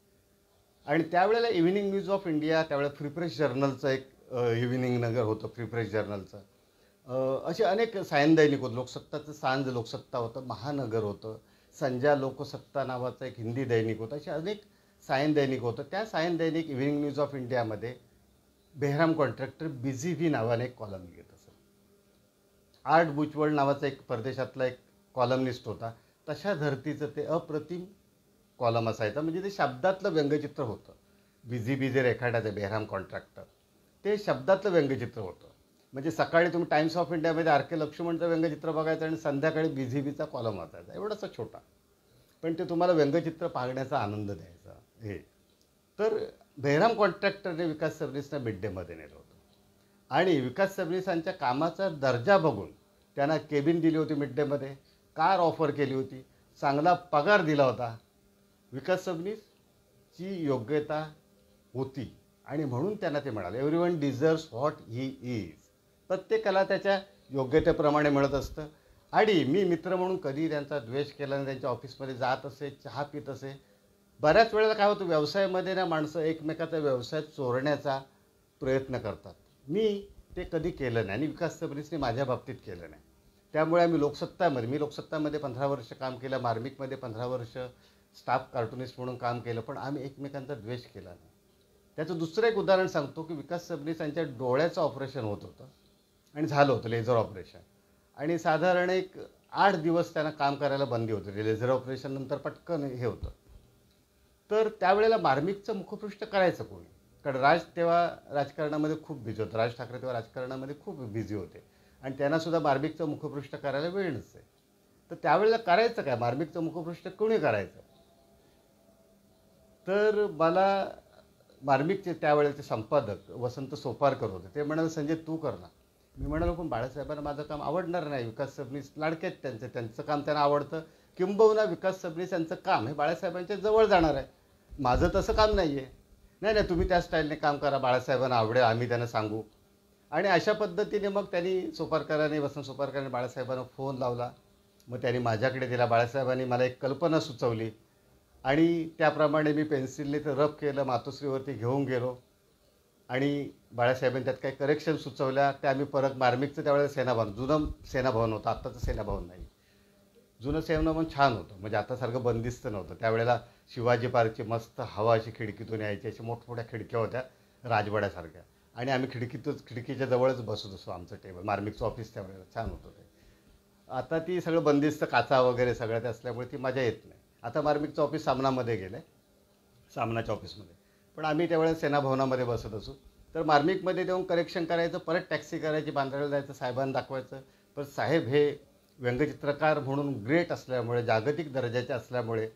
आणि त्यावेळेला इव्हिनिंग न्यूज ऑफ इंडिया त्यावेळेला फ्री जर्नलचं एक इव्हिनिंग नगर होतं फ्री जर्नलचं असे अनेक सायंदैनिक होतं लोकसत्ताचं सांज लोकसत्ता होतं महानगर होतं संजा लोकसत्ता नावाचं एक हिंदी दैनिक होतं असे अनेक सायंदैनिक होतं त्या सायंदैनिक इव्हनिंग इव्हिनिंग न्यूज ऑफ इंडियामध्ये बेहराम कॉन्ट्रॅक्टर बिझी व्ही नावाने एक कॉलम घेत असत आर्ट बुचवळ नावाचा एक परदेशातला एक कॉलमनिस्ट होता तशा धर्तीचं ते अप्रतिम कॉलम असायचा म्हणजे ते शब्दातलं व्यंगचित्र होतं बिझी बिझी रेखाटायचं बेहराम कॉन्ट्रॅक्टर ते शब्दातलं व्यंगचित्र होतं म्हणजे सकाळी तुम्ही टाइम्स ऑफ इंडियामध्ये आर के लक्ष्मणचं व्यंगचित्र बघायचं आणि संध्याकाळी बीचा कॉलम वाचायचा एवढासा छोटा पण ते तुम्हाला व्यंगचित्र पाहण्याचा आनंद द्यायचा हे तर बहिराम कॉन्ट्रॅक्टरने विकास सबनीसना मिड डेमध्ये नेलं होतं आणि विकास सबनीसांच्या कामाचा दर्जा बघून त्यांना केबिन दिली होती मिड डेमध्ये कार ऑफर केली होती चांगला पगार दिला होता विकास सबनीसची योग्यता होती आणि म्हणून त्यांना ते म्हणाले every one deserves what he is प्रत्येकाला त्याच्या योग्यतेप्रमाणे मिळत असतं आणि मी मित्र म्हणून कधी त्यांचा द्वेष केला नाही त्यांच्या ऑफिसमध्ये जात असे चहा पित असे बऱ्याच वेळेला काय होतं व्यवसायामध्ये ना माणसं एकमेकाचा व्यवसाय चोरण्याचा प्रयत्न करतात मी ते कधी केलं नाही आणि विकास सबनीसने माझ्या बाबतीत केलं नाही त्यामुळे आम्ही लोकसत्तामध्ये मी लोकसत्तामध्ये पंधरा वर्ष काम केलं मार्मिकमध्ये पंधरा वर्ष स्टाफ कार्टुनिस्ट म्हणून काम केलं पण आम्ही एकमेकांचा द्वेष केला नाही त्याचं दुसरं एक उदाहरण सांगतो की विकास सबनीस यांच्या डोळ्याचं ऑपरेशन होत होतं आणि झालं होतं लेझर ऑपरेशन आणि साधारण एक आठ दिवस त्यांना काम करायला बंदी होती लेझर ऑपरेशन नंतर पटकन हे होतं तर त्यावेळेला मार्मिकचं मुखपृष्ठ करायचं कोणी कारण राज तेव्हा राजकारणामध्ये खूप बिझी होतं राज ठाकरे तेव्हा राजकारणामध्ये खूप बिझी होते आणि त्यांनासुद्धा मार्मिकचं मुखपृष्ठ करायला वेळ नसते तर त्यावेळेला करायचं काय मार्मिकचं मुखपृष्ठ कोणी करायचं तर मला मार्मिकचे त्यावेळेचे संपादक वसंत सोपारकर होते ते म्हणाले संजय तू कर ना मी म्हणालो पण बाळासाहेबांना माझं काम आवडणार नाही विकास सबनीस लाडकेत त्यांचं त्यांचं काम त्यांना आवडतं किंबहुना विकास सबनीस यांचं काम हे बाळासाहेबांच्या जवळ जाणार आहे माझं तसं काम नाही आहे नाही नाही तुम्ही त्या स्टाईलने काम करा बाळासाहेबांना आवडेल आम्ही त्यांना सांगू आणि अशा पद्धतीने मग त्यांनी सोपारकरांनी वसंत सोपारकरांनी बाळासाहेबांना फोन लावला मग त्यांनी माझ्याकडे दिला बाळासाहेबांनी मला एक कल्पना सुचवली आणि त्याप्रमाणे मी पेन्सिलने ते रफ केलं मातोश्रीवरती घेऊन गेलो आणि बाळासाहेबांनी त्यात काही करेक्शन सुचवल्या त्या आम्ही परत मार्मिकचं त्यावेळेला सेनाभवन जुनं सेनाभवन होतं आत्ताचं सेनाभवन नाही जुनं सेनाभवन छान होतं म्हणजे आतासारखं बंदिस्त नव्हतं त्यावेळेला शिवाजी पार्कची मस्त हवा अशी खिडकीतून यायची अशा मोठमोठ्या खिडक्या होत्या राजवाड्यासारख्या आणि आम्ही खिडकीतच खिडकीच्या जवळच बसत असो आमचं टेबल मार्मिकचं ऑफिस त्यावेळेला छान होतं ते आता ती सगळं बंदिस्त काचा वगैरे सगळं ते असल्यामुळे ती मजा येत नाही आता मार्मिकचं ऑफिस सामनामध्ये गेलं आहे सामनाच्या ऑफिसमध्ये पण आम्ही त्यावेळेस सेनाभवनामध्ये बसत असू तर मार्मिकमध्ये देऊन करेक्शन करायचं परत टॅक्सी करायची बांधायला जायचं साहेबांना दाखवायचं पण साहेब हे व्यंगचित्रकार म्हणून ग्रेट असल्यामुळे जागतिक दर्जाचे असल्यामुळे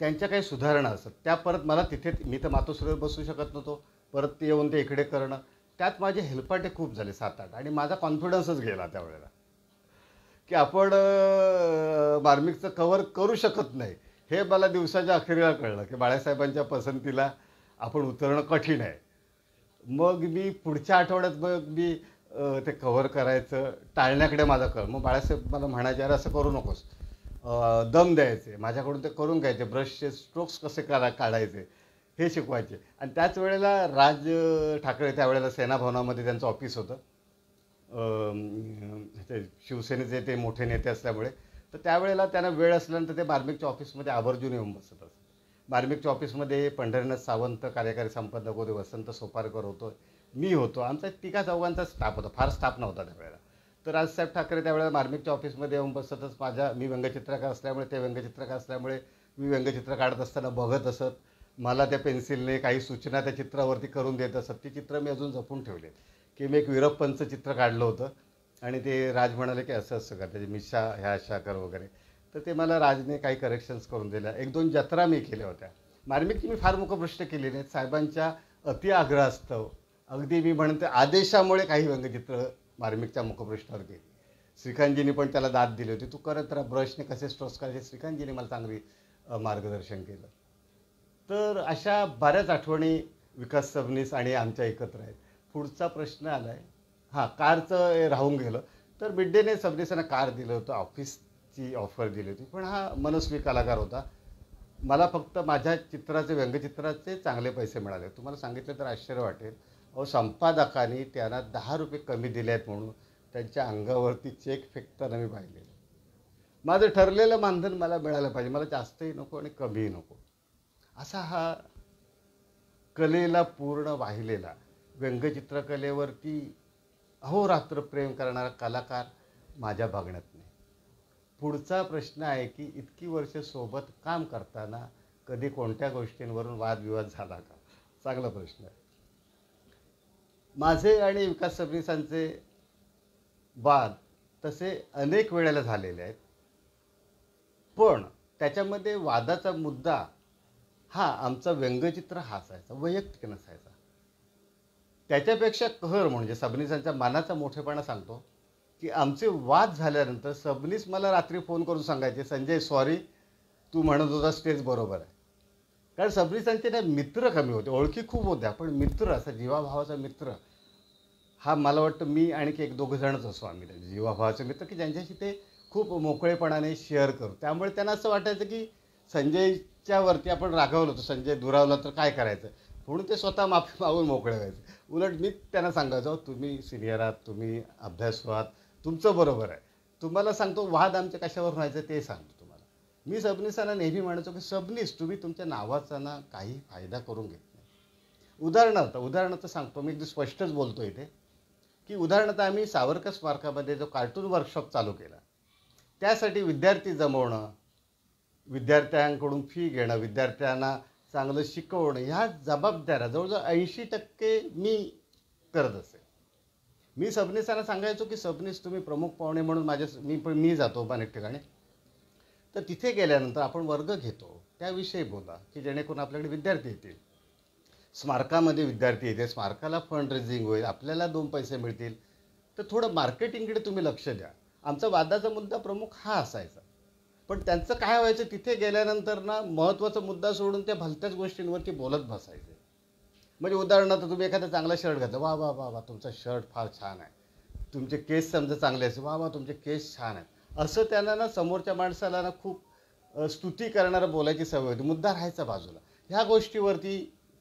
त्यांच्या काही सुधारणा असतात त्या परत मला तिथे मी तर मातोश्रीवर बसू शकत नव्हतो परत ते येऊन ते इकडे करणं त्यात माझे हेल्पाटे खूप झाले सात आठ आणि माझा कॉन्फिडन्सच गेला त्यावेळेला की आपण मार्मिकचं कवर करू शकत नाही हे मला दिवसाच्या अखेरीला कळलं की बाळासाहेबांच्या पसंतीला आपण उतरणं कठीण आहे मग मी पुढच्या आठवड्यात मग मी ते कव्हर करायचं टाळण्याकडे माझा कर मग बाळासाहेब मला म्हणायचे अरे असं करू नकोस दम द्यायचे माझ्याकडून ते करून घ्यायचे ब्रशचे स्ट्रोक्स कसे करा काढायचे हे शिकवायचे आणि त्याच वेळेला राज ठाकरे त्यावेळेला सेनाभवनामध्ये त्यांचं ऑफिस होतं ते शिवसेनेचे ते मोठे नेते असल्यामुळे तर त्यावेळेला त्यांना वेळ असल्यानंतर ते बार्मिकच्या ऑफिसमध्ये आवर्जून येऊन बसत असतात मार्मिकच्या ऑफिसमध्ये पंढरीनाथ सावंत कार्यकारी संपादक होते वसंत सोपारकर होतो मी होतो आमचा तिघा चौघांचा स्टाफ होता फार स्टाफ नव्हता त्यावेळेला तर राजसाहेब ठाकरे त्यावेळेला मार्मिकच्या ऑफिसमध्ये येऊन बसतच माझ्या मी व्यंगचित्रकार असल्यामुळे ते व्यंगचित्रकार असल्यामुळे मी व्यंगचित्र काढत असताना बघत असत मला त्या पेन्सिलने काही सूचना त्या चित्रावरती करून देत असत ती चित्र मी अजून जपून ठेवले की मी एक विरप्पनचं चित्र काढलं होतं आणि ते राज म्हणाले की असं असं करते मिशा ह्या अशा कर वगैरे तर ते मला राजने काही करेक्शन्स करून दिल्या एक दोन जत्रा मी केल्या होत्या मार्मिकची मी फार मुखपृष्ठ केले नाहीत साहेबांच्या अति असतं अगदी मी म्हणते आदेशामुळे काही व्यंगचित्र मार्मिकच्या मुखपृष्ठावर गेली श्रीकांतजींनी पण त्याला दाद दिली होती तू करत राहा ब्रशने कसे स्ट्रोस करायचे श्रीकांतजीने मला चांगली मार्गदर्शन केलं तर अशा बऱ्याच आठवणी विकास सबनीस आणि आमच्या एकत्र आहेत पुढचा प्रश्न आला आहे हां कारचं राहून गेलं तर बिड्डेने सबनीसांना कार दिलं होतं ऑफिस ची ऑफर दिली होती पण हा मनस्वी कलाकार होता मला फक्त माझ्या चित्राचे व्यंगचित्राचे चांगले पैसे मिळाले तुम्हाला सांगितलं तर आश्चर्य वाटेल अहो संपादकाने त्यांना दहा रुपये कमी दिले आहेत म्हणून त्यांच्या अंगावरती चेक फेकताना मी पाहिले माझं ठरलेलं मानधन मला मिळालं पाहिजे मला जास्तही नको आणि कमीही नको असा हा कलेला पूर्ण वाहिलेला व्यंगचित्रकलेवरती अहोरात्र प्रेम करणारा कलाकार माझ्या बघण्यात पुढचा प्रश्न आहे की इतकी वर्ष सोबत काम करताना कधी कोणत्या गोष्टींवरून वादविवाद झाला का चांगला प्रश्न आहे माझे आणि विकास सबनीसांचे वाद तसे अनेक वेळेला झालेले आहेत पण त्याच्यामध्ये वादाचा मुद्दा हा आमचा व्यंगचित्र हा असायचा वैयक्तिक नसायचा त्याच्यापेक्षा कहर म्हणजे सबनीसांच्या मानाचा मोठेपणा सांगतो की आमचे वाद झाल्यानंतर सबनीस मला रात्री फोन करून सांगायचे संजय सॉरी तू म्हणत होता स्टेज बरोबर आहे कारण सबनीसांचे ना मित्र कमी होते ओळखी खूप होत्या पण मित्र असा जीवाभावाचा मित्र हा मला वाटतं मी आणखी एक दोघं जणच असो आम्ही जीवाभावाचे मित्र की ज्यांच्याशी ते खूप मोकळेपणाने शेअर करू त्यामुळे त्यांना असं वाटायचं की संजयच्यावरती आपण रागावलं होतं संजय दुरावला तर काय करायचं म्हणून ते स्वतः माफी मागून मोकळे व्हायचे उलट मी त्यांना सांगायचो तुम्ही सिनियर आहात तुम्ही अभ्यासू आहात तुमचं बरोबर आहे तुम्हाला सांगतो वाद आमच्या कशावर व्हायचं ते सांगतो तुम्हाला मी सबनीसांना नेहमी म्हणायचो की सबनीस तुम्ही तुमच्या नावाचा ना काही फायदा करून घेत नाही उदाहरणार्थ उदाहरणार्थ सांगतो मी अगदी स्पष्टच बोलतो इथे की उदाहरणार्थ आम्ही सावरकर स्मारकामध्ये जो कार्टून वर्कशॉप चालू केला त्यासाठी विद्यार्थी जमवणं विद्यार्थ्यांकडून फी घेणं विद्यार्थ्यांना चांगलं शिकवणं ह्या जबाबदाऱ्या जवळजवळ ऐंशी टक्के मी करत असेल मी सबनीसांना सांगायचो की सबनीस तुम्ही प्रमुख पाहुणे म्हणून माझ्या मी पण मी जातो अनेक ठिकाणी तर तिथे गेल्यानंतर आपण वर्ग घेतो त्याविषयी बोला की जेणेकरून आपल्याकडे विद्यार्थी येतील स्मारकामध्ये विद्यार्थी येते स्मारकाला फंड रेजिंग होईल आपल्याला दोन पैसे मिळतील तर थोडं मार्केटिंगकडे तुम्ही लक्ष द्या आमचा वादाचा मुद्दा प्रमुख हा असायचा पण त्यांचं काय व्हायचं तिथे गेल्यानंतर ना महत्त्वाचा मुद्दा सोडून त्या भलत्याच गोष्टींवरती बोलत बसायचे म्हणजे उदाहरणार्थ तुम्ही एखादा चांगला शर्ट घातला वा वा वा वा तुमचा शर्ट फार छान आहे तुमचे केस समजा चांगले असेल वा वा तुमचे केस छान आहेत असं त्यांना ना समोरच्या माणसाला ना खूप स्तुती करणारं बोलायची सवय होती मुद्दा राहायचा बाजूला ह्या गोष्टीवरती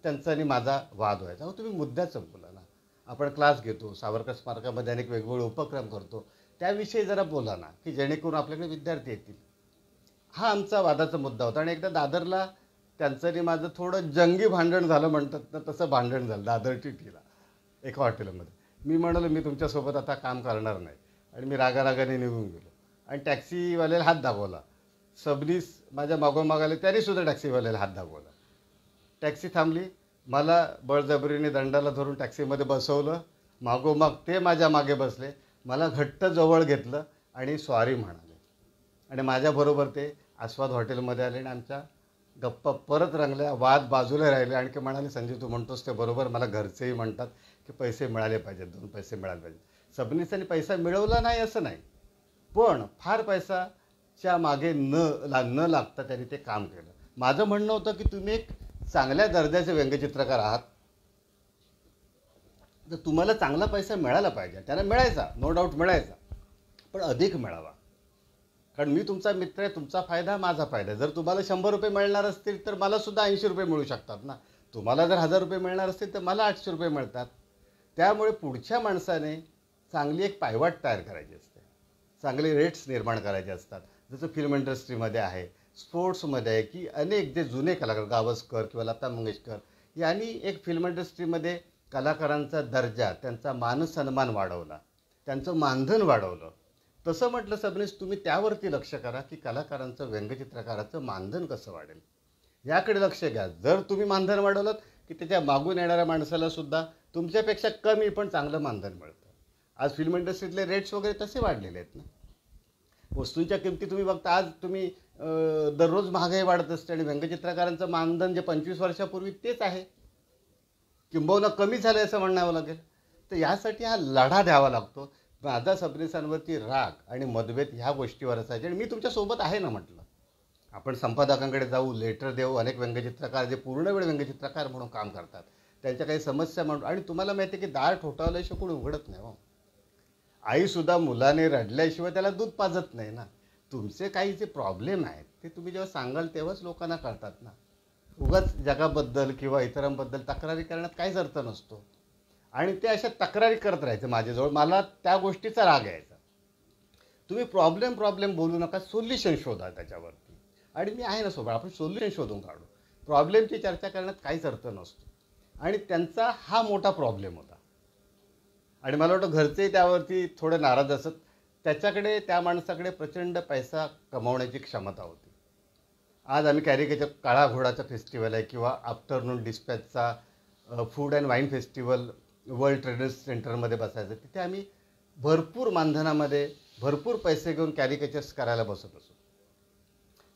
त्यांचा आणि माझा वाद व्हायचा हो तुम्ही मुद्द्याचं बोला ना आपण क्लास घेतो सावरकर स्मारकामध्ये अनेक वेगवेगळे उपक्रम करतो त्याविषयी जरा बोला ना की जेणेकरून आपल्याकडे विद्यार्थी येतील हा आमचा वादाचा मुद्दा होता आणि एकदा दादरला त्यांचं आणि माझं थोडं जंगी भांडण झालं म्हणतात ना तसं भांडण झालं दादर टीला एका हॉटेलमध्ये मी म्हणालो मी तुमच्यासोबत आता काम करणार नाही आणि मी रागारागाने निघून गेलो आणि टॅक्सीवाल्याला हात दाबवला सबनीस माझ्या मागोमाग आले त्यानेसुद्धा टॅक्सीवाल्याला हात दाबवला टॅक्सी थांबली मला बळजबरीने दंडाला धरून टॅक्सीमध्ये बसवलं मागोमाग ते माझ्या मागे बसले मला घट्ट जवळ घेतलं आणि स्वारी म्हणाले आणि माझ्याबरोबर ते आस्वाद हॉटेलमध्ये आले आणि आमच्या गप्पा परत रंगल्या वाद बाजूला राहिले आणखी म्हणाले संजय तू म्हणतोस ते बरोबर मला घरचेही म्हणतात की पैसे मिळाले पाहिजेत दोन पैसे मिळाले पाहिजेत सबनीसांनी पैसा मिळवला नाही असं नाही पण फार पैसाच्या मागे न ला न लागता त्यांनी ते काम केलं माझं म्हणणं होतं की तुम्ही एक चांगल्या दर्जाचे व्यंगचित्रकार आहात तर तुम्हाला चांगला पैसा मिळाला पाहिजे त्याला मिळायचा नो डाऊट मिळायचा पण अधिक मिळावा कारण मी तुमचा मित्र आहे तुमचा फायदा माझा फायदा जर तुम्हाला शंभर रुपये मिळणार असतील तर मला सुद्धा ऐंशी रुपये मिळू शकतात ना तुम्हाला जर हजार रुपये मिळणार असतील तर मला आठशे रुपये मिळतात त्यामुळे पुढच्या माणसाने चांगली एक पायवाट तयार करायची असते चांगले रेट्स निर्माण करायचे असतात जसं फिल्म इंडस्ट्रीमध्ये आहे स्पोर्ट्समध्ये आहे की अनेक जे जुने कलाकार गावस्कर किंवा लता मंगेशकर यांनी एक फिल्म इंडस्ट्रीमध्ये कलाकारांचा दर्जा त्यांचा मानसन्मान वाढवला त्यांचं मानधन वाढवलं तसं म्हटलं सबनीस तुम्ही त्यावरती लक्ष करा की कलाकारांचं व्यंगचित्रकाराचं मानधन कसं वाढेल याकडे लक्ष घ्या जर तुम्ही मानधन वाढवलं की त्याच्या मागून येणाऱ्या माणसाला सुद्धा तुमच्यापेक्षा कमी पण चांगलं मानधन मिळतं आज फिल्म इंडस्ट्रीतले रेट्स वगैरे तसे वाढलेले आहेत ना वस्तूंच्या किमती तुम्ही बघता आज तुम्ही दररोज महागाई वाढत असते आणि व्यंगचित्रकारांचं मानधन जे पंचवीस वर्षापूर्वी तेच आहे किंबहुना कमी झालं असं म्हणावं लागेल तर यासाठी हा लढा द्यावा लागतो राधा सबनीसांवरती राग आणि मतभेद ह्या गोष्टीवर असायचे आणि मी तुमच्यासोबत आहे ना म्हटलं आपण संपादकांकडे जाऊ लेटर देऊ अनेक व्यंगचित्रकार जे पूर्ण वेळ व्यंगचित्रकार म्हणून काम करतात त्यांच्या काही समस्या म्हणून आणि तुम्हाला माहिती आहे की दार ठोठावल्याशिवाय कोणी उघडत नाही हो आईसुद्धा मुलाने रडल्याशिवाय त्याला दूध पाजत नाही ना तुमचे काही जे प्रॉब्लेम आहेत ते तुम्ही जेव्हा सांगाल तेव्हाच लोकांना कळतात ना उगाच जगाबद्दल किंवा इतरांबद्दल तक्रारी करण्यात काहीच अर्थ नसतो आणि ते अशा तक्रारी करत राहायचं माझ्याजवळ मला त्या गोष्टीचा राग यायचा तुम्ही प्रॉब्लेम प्रॉब्लेम बोलू नका सोल्युशन शोधा त्याच्यावरती आणि मी आहे ना सोबत आपण सोल्युशन शोधून काढू प्रॉब्लेमची चर्चा करण्यात काहीच अर्थ नसतो आणि त्यांचा हा मोठा प्रॉब्लेम होता आणि मला वाटतं घरचे त्यावरती थोडे नाराज असत त्याच्याकडे त्या माणसाकडे प्रचंड पैसा कमावण्याची क्षमता होती आज आम्ही कॅरिकेच्या काळा घोडाचा फेस्टिवल आहे किंवा आफ्टरनून डिस्पॅचचा food and wine festival world traders सेंटरमध्ये बसायचं तिथे आम्ही भरपूर मानधनामध्ये भरपूर पैसे घेऊन कॅरिकेचर्स करायला बसत असो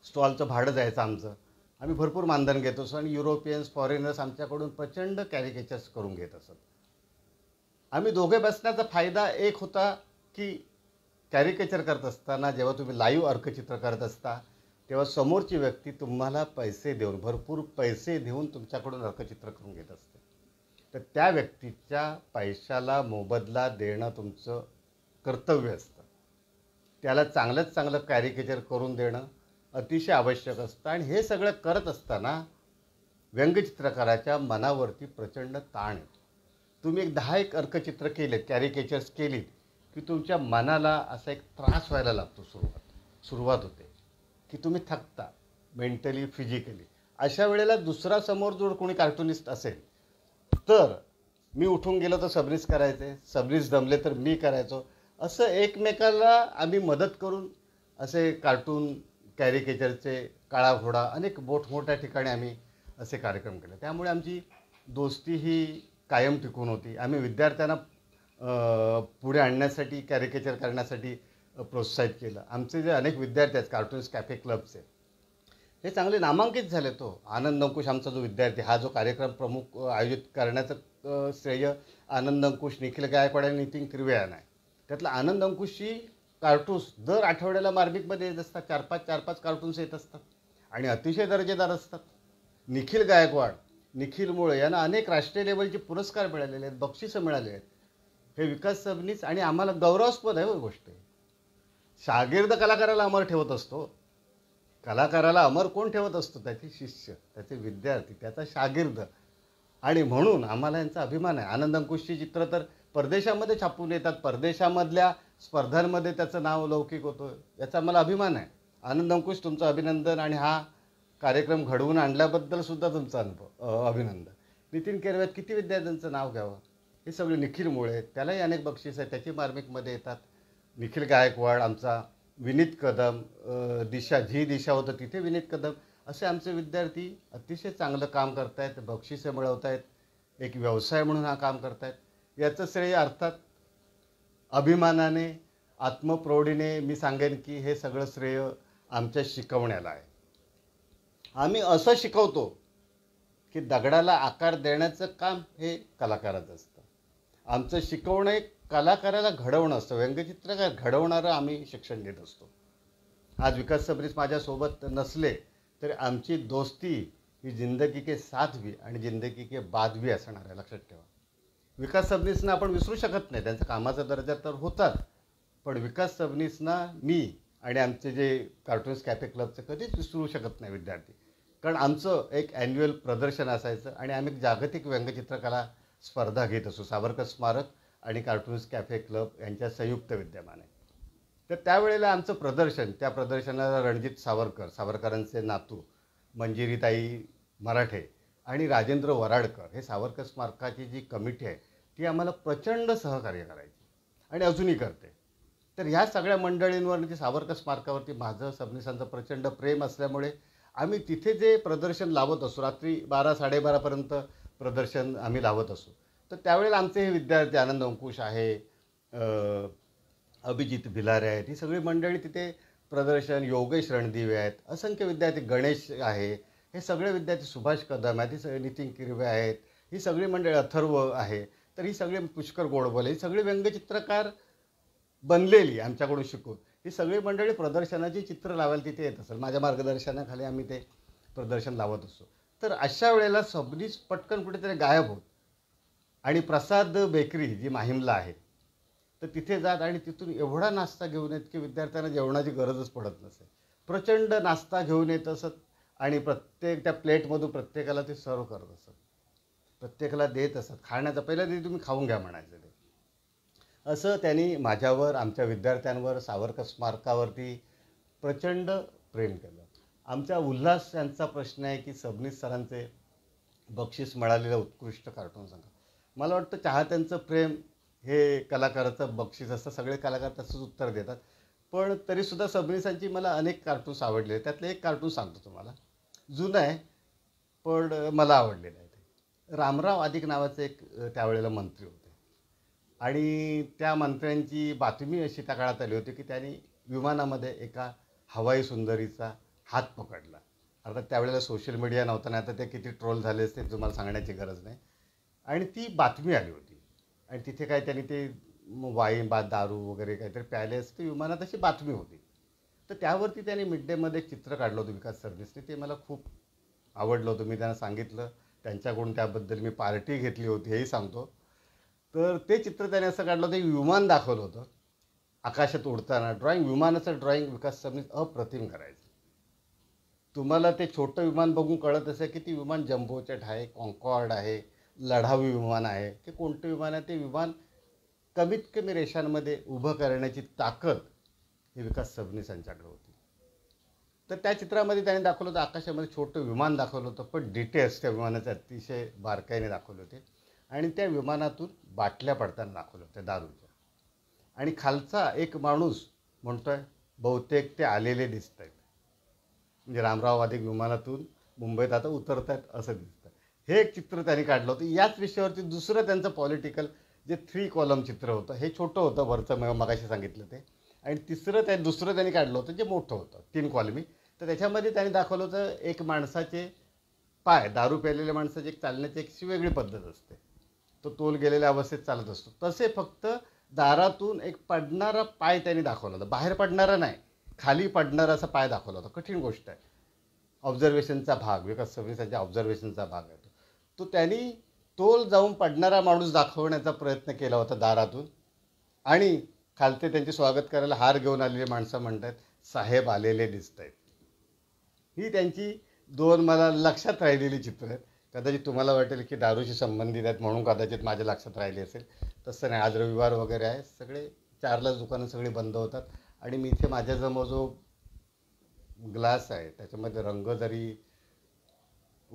स्टॉलचं भाडं जायचं आमचं आम्ही भरपूर मानधन घेत असो आणि युरोपियन्स फॉरेनर्स आमच्याकडून प्रचंड कॅरिकेचर्स करून घेत असत आम्ही दोघे बसण्याचा फायदा एक होता की कॅरिकेचर करत असताना जेव्हा तुम्ही लाईव्ह अर्कचित्र करत असता तेव्हा समोरची व्यक्ती तुम्हाला पैसे देऊन भरपूर पैसे देऊन तुमच्याकडून अर्कचित्र करून घेत असते तर त्या व्यक्तीच्या पैशाला मोबदला देणं तुमचं कर्तव्य असतं त्याला चांगलंच चांगलं कॅरिकेचर करून देणं अतिशय आवश्यक असतं आणि हे सगळं करत असताना व्यंगचित्रकाराच्या मनावरती प्रचंड ताण येतो तुम्ही एक दहा एक अर्कचित्र केलेत कॅरिकेचर्स केलीत की तुमच्या मनाला असा एक त्रास व्हायला लागतो सुरुवात सुरुवात होते की तुम्ही थकता मेंटली फिजिकली अशा वेळेला दुसरा समोर जोड कोणी कार्टुनिस्ट असेल तर मी उठून गेलो तर सबरीज करायचे सबरीज दमले तर मी करायचो असं एकमेकाला आम्ही मदत करून असे कार्टून कॅरिकेचरचे काळा घोडा अनेक मोठमोठ्या ठिकाणी आम्ही असे कार्यक्रम केले त्यामुळे आमची दोस्ती ही कायम टिकून होती आम्ही विद्यार्थ्यांना पुढे आणण्यासाठी कॅरिकेचर करण्यासाठी प्रोत्साहित केलं आमचे जे अनेक विद्यार्थी आहेत कार्टून्स कॅफे क्लबचे हे चांगले नामांकित झाले तो आनंद अंकुश आमचा जो विद्यार्थी हा जो कार्यक्रम प्रमुख आयोजित करण्याचं श्रेय आनंद अंकुश निखिल गायकवाड आणि नितीन किरवे यांना आहे त्यातला आनंद अंकुशची कार्टून्स दर आठवड्याला मार्मिकमध्ये येत असतात चार पाच चार पाच कार्टून्स येत असतात आणि अतिशय दर्जेदार असतात निखिल गायकवाड निखिल मुळे यांना अनेक राष्ट्रीय लेवलचे पुरस्कार मिळालेले आहेत बक्षिसं मिळाले आहेत हे विकास सबनीस आणि आम्हाला गौरवास्पद आहे हो गोष्ट शागिर्द कलाकाराला आम्हाला ठेवत असतो कलाकाराला अमर कोण ठेवत असतो त्याचे शिष्य त्याचे विद्यार्थी त्याचा शागिर्द आणि म्हणून आम्हाला यांचा अभिमान आहे आनंद अंकुशची चित्र तर परदेशामध्ये छापून येतात परदेशामधल्या स्पर्धांमध्ये त्याचं नाव लौकिक होतं याचा आम्हाला अभिमान आहे आनंद अंकुश तुमचं अभिनंदन आणि हा कार्यक्रम घडवून आणल्याबद्दल सुद्धा तुमचा अनुभव अभिनंदन नितीन केरव्यात किती विद्यार्थ्यांचं नाव घ्यावं हे सगळे निखिल मुळे त्यालाही अनेक बक्षीस आहेत त्याची मार्मिकमध्ये येतात निखिल गायकवाड आमचा विनीत कदम दिशा जी दिशा होतं तिथे विनीत कदम असे आमचे विद्यार्थी अतिशय चांगलं काम आहेत बक्षीसे मिळवत आहेत एक व्यवसाय म्हणून हा काम करत आहेत याचं श्रेय अर्थात अभिमानाने आत्मप्रौढीने मी सांगेन की हे सगळं श्रेय आमच्या शिकवण्याला आहे आम्ही असं शिकवतो की दगडाला आकार देण्याचं काम हे कलाकाराचं असतं आमचं शिकवणं एक कलाकाराला घडवणं असतं व्यंगचित्रकार घडवणारं आम्ही शिक्षण देत असतो आज विकास सबरीस माझ्यासोबत नसले तरी आमची दोस्ती ही जिंदगी के साथ आणि जिंदगी के बादवी असणार आहे लक्षात ठेवा विकास सबनीसना आपण विसरू शकत नाही त्यांचा कामाचा दर्जा तर होताच पण विकास सबनीसना मी आणि आमचे जे कार्टून्स कॅफे क्लबचं कधीच विसरू शकत नाही विद्यार्थी कारण आमचं एक ॲन्युअल प्रदर्शन असायचं आणि आम्ही जागतिक व्यंगचित्रकला स्पर्धा घेत असू सावरकर स्मारक आणि कार्टून्स कॅफे क्लब यांच्या संयुक्त विद्यमान आहे तर त्यावेळेला आमचं प्रदर्शन त्या प्रदर्शनाला रणजित सावरकर सावरकरांचे नातू मंजिरीताई मराठे आणि राजेंद्र वराडकर हे सावरकर स्मारकाची जी कमिटी आहे ती आम्हाला प्रचंड सहकार्य करायची आणि अजूनही करते तर ह्या सगळ्या मंडळींवरती म्हणजे सावरकर स्मारकावरती माझं सबनिसांचं प्रचंड प्रेम असल्यामुळे आम्ही तिथे जे प्रदर्शन लावत असू रात्री बारा साडेबारापर्यंत प्रदर्शन आम्ही लावत असू तर त्यावेळेला आमचे हे विद्यार्थी आनंद अंकुश आहे अभिजित भिलारे आहेत ही सगळी मंडळी तिथे प्रदर्शन योगेश रणदिवे आहेत असंख्य विद्यार्थी गणेश आहे हे सगळे विद्यार्थी सुभाष कदम आहेत ही सगळे नितीन किरवे आहेत ही सगळी मंडळी अथर्व आहे तर ही सगळे पुष्कर गोडबोले ही सगळी व्यंगचित्रकार बनलेली आमच्याकडून शिकून ही सगळी मंडळी प्रदर्शनाची चित्र लावायला तिथे येत असेल माझ्या मार्गदर्शनाखाली आम्ही ते प्रदर्शन लावत असतो तर अशा वेळेला सबनीच पटकन कुठेतरी गायब होत आणि प्रसाद बेकरी जी माहीमला आहे तर तिथे जात आणि तिथून एवढा नाश्ता घेऊन येत की विद्यार्थ्यांना जेवणाची गरजच पडत नसेल प्रचंड नाश्ता घेऊन येत असत आणि प्रत्येक त्या प्लेटमधून प्रत्येकाला ते सर्व करत असत प्रत्येकाला देत असत खाण्याचा पहिला ते तुम्ही खाऊन घ्या म्हणायचं ते असं त्यांनी माझ्यावर आमच्या विद्यार्थ्यांवर सावरकर स्मारकावरती प्रचंड प्रेम केलं आमच्या उल्हास यांचा प्रश्न आहे की सबनीस सरांचे बक्षीस मिळालेलं उत्कृष्ट कार्टून सांगा मला वाटतं चाहत्यांचं प्रेम हे कलाकाराचं बक्षीस असतं सगळे कलाकार तसंच उत्तर देतात पण तरीसुद्धा सबनीसांची मला अनेक कार्टून्स आवडले त्यातले एक कार्टून सांगतो तुम्हाला जुनं आहे पण मला आवडलेलं आहे ते रामराव अधिक नावाचं एक त्यावेळेला मंत्री होते आणि त्या मंत्र्यांची बातमी अशी त्या काळात आली होती की त्यांनी विमानामध्ये एका हवाई सुंदरीचा हात पकडला अर्थात त्यावेळेला सोशल मीडिया नव्हता नाही आता ते किती ट्रोल झाले असते तुम्हाला सांगण्याची गरज नाही आणि ती बातमी आली होती आणि तिथे काय त्यांनी ते वाईन बा दारू वगैरे काहीतरी प्यायले असते विमानात अशी बातमी होती तर त्यावरती त्यांनी मिड डेमध्ये एक चित्र काढलं होतं विकास सर्विसने ते मला खूप आवडलं होतं मी त्यांना सांगितलं त्यांच्याकडून त्याबद्दल मी पार्टी घेतली होती हेही सांगतो तर ते चित्र त्याने असं काढलं होतं विमान दाखवलं होतं आकाशात उडताना ड्रॉइंग विमानाचं ड्रॉइंग विकास सरनीस अप्रतिम करायचं तुम्हाला ते छोटं विमान बघून कळत असेल की ती विमान जम्बोचेट आहे कॉन्कॉर्ड आहे लढावी विमान आहे ते कोणतं विमान आहे ते विमान कमीत कमी रेषांमध्ये उभं करण्याची ताकद हे विकास सबनीसांच्याकडे होती तर त्या चित्रामध्ये त्यांनी दाखवलं होतं आकाशामध्ये छोटं विमान दाखवलं होतं पण डिटेल्स त्या विमानाचे अतिशय बारकाईने दाखवले होते आणि त्या विमानातून बाटल्या पडताना दाखवलं होत्या दारूच्या आणि खालचा एक माणूस म्हणतो आहे बहुतेक ते आलेले दिसत आहेत म्हणजे रामराव अधिक विमानातून मुंबईत आता उतरत आहेत असं दिसतं हे एक चित्र त्यांनी काढलं होतं याच विषयावरती दुसरं त्यांचं पॉलिटिकल जे थ्री कॉलम चित्र होतं हे छोटं होतं वरचं मग मगाशी सांगितलं ते आणि तिसरं त्या दुसरं त्यांनी काढलं होतं जे मोठं होतं तीन कॉलमी तर त्याच्यामध्ये त्यांनी दाखवलं होतं एक माणसाचे पाय दारू प्यालेल्या माणसाची एक चालण्याची एक वेगळी पद्धत असते तो तोल गेलेल्या अवस्थेत चालत असतो तसे फक्त दारातून एक पडणारा पाय त्यांनी दाखवला होता बाहेर पडणारा नाही खाली पडणारा असा पाय दाखवला होता कठीण गोष्ट आहे ऑब्झर्वेशनचा भाग विकास सर्व्हिसाच्या ऑब्झर्वेशनचा भाग आहे तो त्यांनी तोल जाऊन पडणारा माणूस दाखवण्याचा प्रयत्न केला होता दारातून आणि खालते त्यांचे स्वागत करायला हार घेऊन आलेली माणसं म्हणतात साहेब आलेले दिसत आहेत ही त्यांची दोन मला लक्षात राहिलेली चित्र आहेत कदाचित तुम्हाला वाटेल की दारूशी संबंधित आहेत म्हणून कदाचित माझ्या लक्षात राहिले असेल तसं नाही आज रविवार वगैरे आहे सगळे चारलाच दुकानं सगळी बंद होतात आणि मी इथे माझ्याजवळ जो ग्लास आहे त्याच्यामध्ये रंग जरी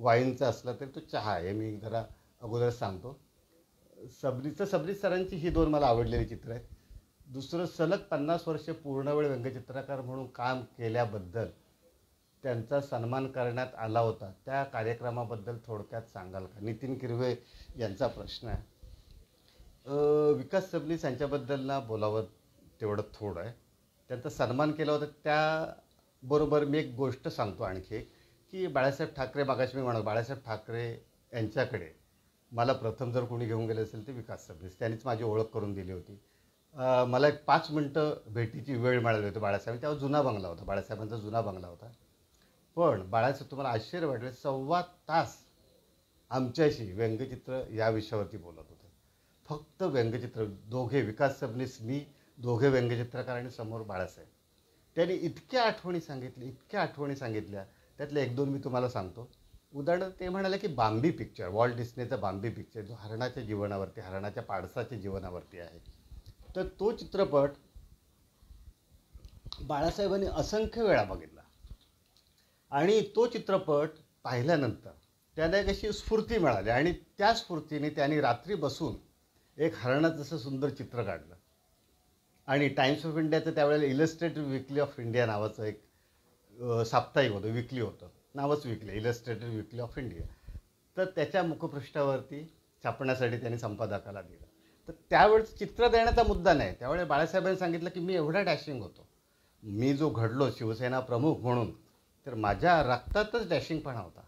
वाईनचा असला तरी तो चहा आहे मी जरा अगोदरच सांगतो सबरीचं सबरी सरांची ही दोन मला आवडलेली चित्र आहेत दुसरं सलग पन्नास वर्ष पूर्णवेळ व्यंगचित्रकार म्हणून काम केल्याबद्दल त्यांचा सन्मान करण्यात आला होता त्या कार्यक्रमाबद्दल थोडक्यात सांगाल का नितीन किरवे यांचा प्रश्न आहे विकास सबनीस यांच्याबद्दल ना बोलावं तेवढं थोडं आहे त्यांचा सन्मान केला होता त्याबरोबर मी एक गोष्ट सांगतो आणखी की बाळासाहेब ठाकरे मागाशी मी म्हणा बाळासाहेब ठाकरे यांच्याकडे मला प्रथम जर कोणी घेऊन गेले असेल ते विकास सबनीस त्यांनीच माझी ओळख करून दिली होती मला एक पाच मिनटं भेटीची वेळ मिळाली होती बाळासाहेब तेव्हा जुना बंगला होता बाळासाहेबांचा जुना बंगला होता पण बाळासाहेब तुम्हाला आश्चर्य वाटले सव्वा तास आमच्याशी व्यंगचित्र या विषयावरती बोलत होते फक्त व्यंगचित्र दोघे विकास सबनीस मी दोघे व्यंगचित्रकार आणि समोर बाळासाहेब त्यांनी इतक्या आठवणी सांगितल्या इतक्या आठवणी सांगितल्या त्यातले एक दोन मी तुम्हाला सांगतो उदाहरण ते म्हणाले की बांबी पिक्चर वॉल्ट डिस्नेचा बांबी पिक्चर जो हरणाच्या जीवनावरती हरणाच्या पाडसाच्या जीवनावरती आहे तर तो चित्रपट बाळासाहेबांनी असंख्य वेळा बघितला आणि तो चित्रपट पाहिल्यानंतर त्याला एक अशी स्फूर्ती मिळाली आणि त्या स्फूर्तीने त्याने रात्री बसून एक हरणाचं असं सुंदर चित्र काढलं आणि टाइम्स ऑफ इंडियाचं त्यावेळेला इलस्ट्रेटिव्ह विकली ऑफ इंडिया नावाचं एक साप्ताहिक होतं विकली होतं नावच विकले इलस्ट्रेटेड विकली ऑफ इंडिया तर त्याच्या मुखपृष्ठावरती छापण्यासाठी त्यांनी संपादकाला दिलं तर त्यावेळेस चित्र देण्याचा मुद्दा नाही त्यावेळेस बाळासाहेबांनी सांगितलं की मी एवढा डॅशिंग होतो मी जो घडलो शिवसेना प्रमुख म्हणून तर माझ्या रक्तातच डॅशिंगपणा होता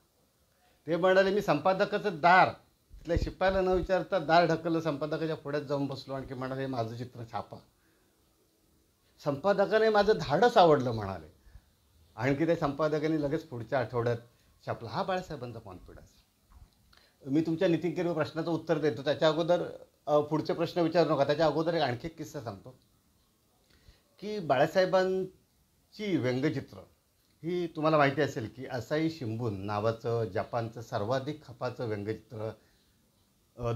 ते म्हणाले मी संपादकाचं दार तिथल्या शिपायला न विचारता दार ढकललं संपादकाच्या पुढ्यात जाऊन बसलो आणखी म्हणाले माझं चित्र छापा संपादकाने माझं धाडस आवडलं म्हणाले आणखी त्या संपादकांनी लगेच पुढच्या आठवड्यात छापला हा बाळासाहेबांचा कॉन्फिडन्स मी तुमच्या नितीन केरव प्रश्नाचं उत्तर देतो त्याच्या अगोदर पुढचे प्रश्न विचारू नका त्याच्या अगोदर एक आणखी एक किस्सा सांगतो की बाळासाहेबांची व्यंगचित्र ही तुम्हाला माहिती असेल की असाई शिंबून नावाचं जपानचं सर्वाधिक खपाचं व्यंगचित्र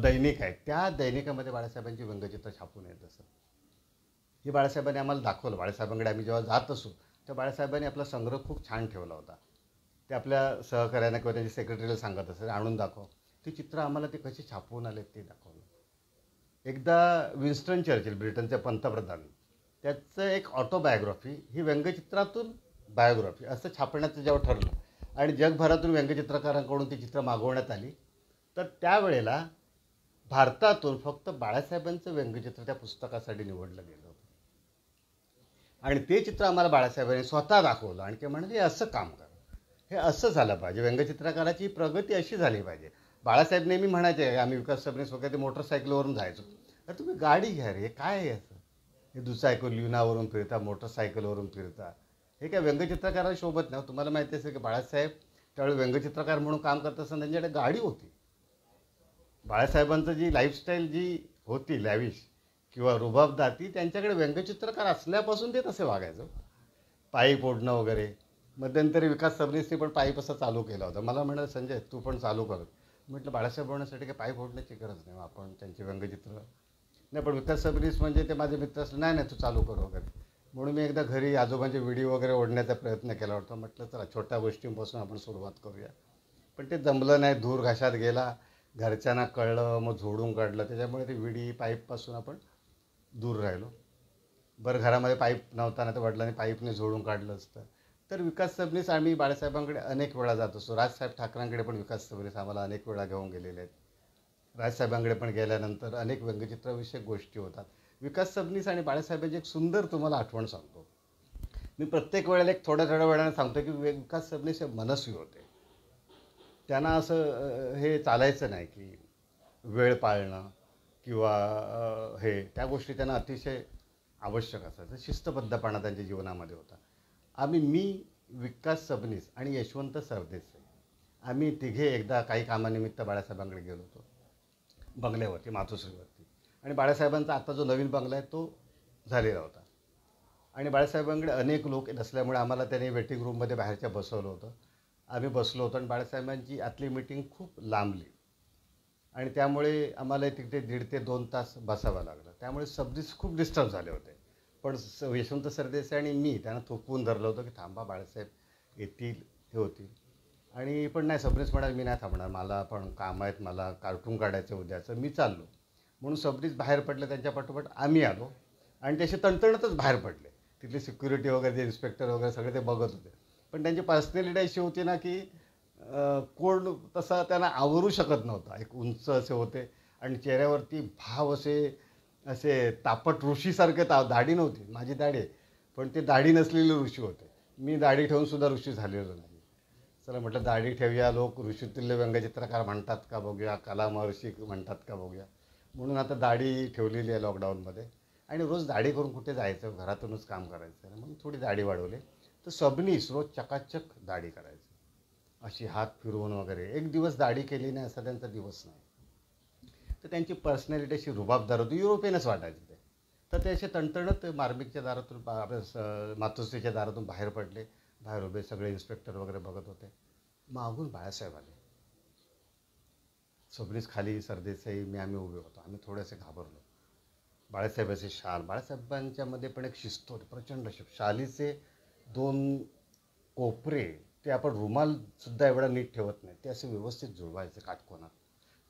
दैनिक आहे त्या दैनिकामध्ये बाळासाहेबांची व्यंगचित्र छापून येत असं हे बाळासाहेबांनी आम्हाला दाखवलं बाळासाहेबांकडे आम्ही जेव्हा जात असू तर बाळासाहेबांनी आपला संग्रह खूप छान ठेवला होता ते आपल्या सहकाऱ्यांना किंवा त्यांच्या सेक्रेटरीला सांगत असेल आणून दाखव ते चित्र आम्हाला ते कसे छापवून आले ते दाखवलं एकदा विन्स्टन चर्चिल ब्रिटनचे पंतप्रधान त्याचं एक ऑटोबायोग्राफी ही व्यंगचित्रातून बायोग्राफी असं छापण्याचं जेव्हा ठरलं आणि जगभरातून व्यंगचित्रकारांकडून ती चित्र मागवण्यात आली तर त्यावेळेला भारतातून फक्त बाळासाहेबांचं व्यंगचित्र त्या पुस्तकासाठी निवडलं गेलं आणि ते चित्र आम्हाला बाळासाहेबांनी स्वतः दाखवलं आणि ते म्हणाले असं काम करा हे असं झालं पाहिजे व्यंगचित्रकाराची प्रगती अशी झाली पाहिजे बाळासाहेब नेहमी म्हणायचे आम्ही विकास स्वतः ते मोटरसायकलवरून जायचो तर तुम्ही गाडी घ्या रे काय आहे असं हे दुचायकल लिनावरून फिरता मोटरसायकलवरून फिरता हे काय व्यंगचित्रकाराला शोभत नाही तुम्हाला माहिती असेल की बाळासाहेब त्यावेळी व्यंगचित्रकार म्हणून काम करत असताना त्यांच्याकडे गाडी होती बाळासाहेबांचं जी लाईफस्टाईल जी होती लॅविश किंवा दाती त्यांच्याकडे व्यंगचित्रकार असल्यापासून ते तसे वागायचं पाईप ओढणं वगैरे मध्यंतरी विकास सबनीसने पण पाईप असं चालू केला होता मला म्हणलं संजय तू पण चालू कर म्हटलं बाळासाहेब बोलण्यासाठी काही पाईप ओढण्याची गरज नाही आपण त्यांची व्यंगचित्र नाही पण विकास सबनीस म्हणजे ते माझे मित्र असले नाही नाही तू चालू कर वगैरे म्हणून मी एकदा घरी आजोबांचे व्हिडिओ वगैरे ओढण्याचा प्रयत्न केला होता म्हटलं चला छोट्या गोष्टींपासून आपण सुरुवात करूया पण ते जमलं नाही धूर घशात गेला घरच्यांना कळलं मग झोडून काढलं त्याच्यामुळे ते विडी पाईपपासून आपण दूर राहिलो बरं घरामध्ये पाईप नव्हता ना तर वडिलांनी पाईपने झोडून काढलं असतं तर विकास सबनीस आम्ही बाळासाहेबांकडे अनेक वेळा जात असतो राजसाहेब ठाकरांकडे पण विकास सबनीस आम्हाला अनेक वेळा घेऊन गेलेले आहेत राजसाहेबांकडे पण गेल्यानंतर अनेक व्यंगचित्रविषयक गोष्टी होतात विकास सबनीस आणि बाळासाहेबांची एक सुंदर तुम्हाला आठवण सांगतो मी प्रत्येक वेळेला एक थोड्या थोड्या वेळाने सांगतो की विकास सबनीस हे मनस्वी होते त्यांना असं हे चालायचं नाही की वेळ पाळणं किंवा हे त्या गोष्टी त्यांना अतिशय आवश्यक असायचं शिस्तबद्धपणा त्यांच्या जीवनामध्ये होता आम्ही मी विकास सबनीस आणि यशवंत सरदेसाई आम्ही तिघे एकदा काही कामानिमित्त बाळासाहेबांकडे गेलो होतो बंगल्यावरती मातोश्रीवरती आणि बाळासाहेबांचा आता जो नवीन बंगला आहे तो झालेला होता आणि बाळासाहेबांकडे अनेक लोक असल्यामुळे आम्हाला त्यांनी वेटिंग रूममध्ये बाहेरच्या बसवलं होतं आम्ही बसलो होतो आणि बाळासाहेबांची आतली मीटिंग खूप लांबली आणि त्यामुळे आम्हाला तिकडे दीड ते दोन तास बसावं लागलं त्यामुळे सबदीस खूप डिस्टर्ब झाले होते पण स यशवंत सरदेसाई आणि मी त्यांना थोपवून धरलं होतं की थांबा बाळासाहेब येतील हे होतील आणि पण नाही सबरीस म्हणाल मी नाही थांबणार मला पण काम आहेत मला कार्टून काढायचं उद्याचं मी चाललो म्हणून सबरीस बाहेर पडले त्यांच्या पाठोपाठ आम्ही आलो आणि त्याशी तणतणतच बाहेर पडले तिथले सिक्युरिटी वगैरे जे इन्स्पेक्टर वगैरे सगळे ते बघत होते पण त्यांची पर्सनॅलिटी अशी होती ना की कोण तसा त्यांना आवरू शकत नव्हता एक उंच असे होते आणि चेहऱ्यावरती भाव असे असे तापट ऋषीसारखे ता दाढी नव्हती माझी दाढी पण ते दाढी नसलेले ऋषी होते मी दाढी ठेवूनसुद्धा ऋषी झालेलो नाही चला म्हटलं दाढी ठेवूया लोक ऋषीतुल्य व्यंगचित्रकार म्हणतात का बघूया कला महर्षी म्हणतात का बघूया म्हणून आता दाढी ठेवलेली आहे लॉकडाऊनमध्ये आणि रोज दाढी करून कुठे जायचं घरातूनच काम करायचं म्हणून थोडी दाढी वाढवली तर सबनीस रोज चकाचक दाढी करायचं अशी हात फिरवून वगैरे एक दिवस दाढी केली नाही असा त्यांचा दिवस नाही तर त्यांची पर्सनॅलिटी अशी रुबाबदार होती युरोपियनच वाटायचे ते तर ते असे तणतणत मार्मिकच्या दारातून आपल्या मातोश्रीच्या दारातून बाहेर पडले बाहेर उभे सगळे इन्स्पेक्टर वगैरे बघत होते मागून बाळासाहेब आले सबनीस खाली सरदेसाई मी आम्ही उभे होतो आम्ही थोडेसे घाबरलो बाळासाहेबांचे शाल बाळासाहेबांच्यामध्ये पण एक शिस्त होती प्रचंड शिस्त शालीचे दोन कोपरे ते आपण रुमालसुद्धा एवढा नीट ठेवत नाही ते असे व्यवस्थित जुळवायचं काटकोनात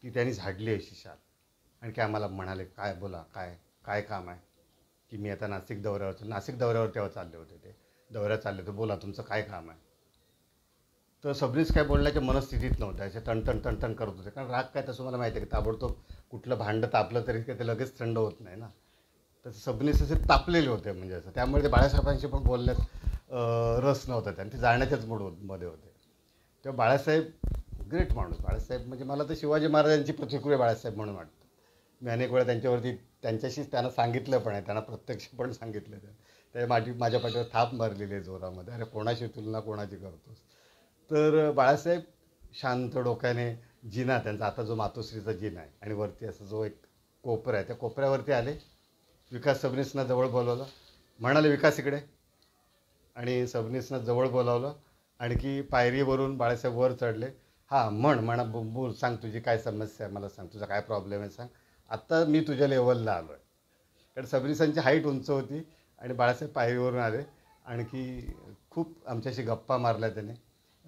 ती त्यांनी झाडली अशी आणि काय आम्हाला म्हणाले काय बोला काय काय काम आहे की मी आता नाशिक दौऱ्यावर नाशिक दौऱ्यावर तेव्हा चालले होते ते दौऱ्यात चालले होते बोला तुमचं काय काम आहे तर सबनीस काय बोलण्याच्या मनस्थितीत नव्हतं असे तणतण तणतण करत होते कारण राग काय तसं मला माहिती आहे की ताबडतोब कुठलं भांडं तापलं तरी काय ते लगेच थंड होत नाही ना तर सबनीस असे तापलेले होते म्हणजे असं त्यामुळे ते बाळासाहेबांशी पण बोलण्यात रस नव्हता त्यांनी ते जाण्याच्याच मूडमध्ये होते तेव्हा बाळासाहेब ग्रेट माणूस बाळासाहेब म्हणजे मला तर शिवाजी महाराजांची प्रतिक्रिया बाळासाहेब म्हणून वाटतं मी अनेक वेळा त्यांच्यावरती त्यांच्याशीच त्यांना सांगितलं पण आहे त्यांना प्रत्यक्ष पण सांगितलं ते माझी माझ्या पाठीवर थाप मारलेली आहे जोरामध्ये अरे कोणाशी तुलना कोणाची करतोस तर बाळासाहेब शांत डोक्याने जिना त्यांचा आता जो मातोश्रीचा जिना आहे आणि वरती असा जो एक कोपरा आहे त्या कोपऱ्यावरती आले विकास सबनीसना जवळ बोलवलं म्हणाले विकास इकडे आणि सबनीसनं जवळ बोलावलं आणखी पायरीवरून बाळासाहेब वर चढले हां म्हण म्हणा बोल सांग तुझी काय समस्या आहे मला सांग तुझा काय प्रॉब्लेम आहे सांग आत्ता मी तुझ्या लेवलला आलो आहे कारण सबनीसांची हाईट उंच होती आणि बाळासाहेब पायरीवरून आले आणखी खूप आमच्याशी गप्पा मारल्या त्याने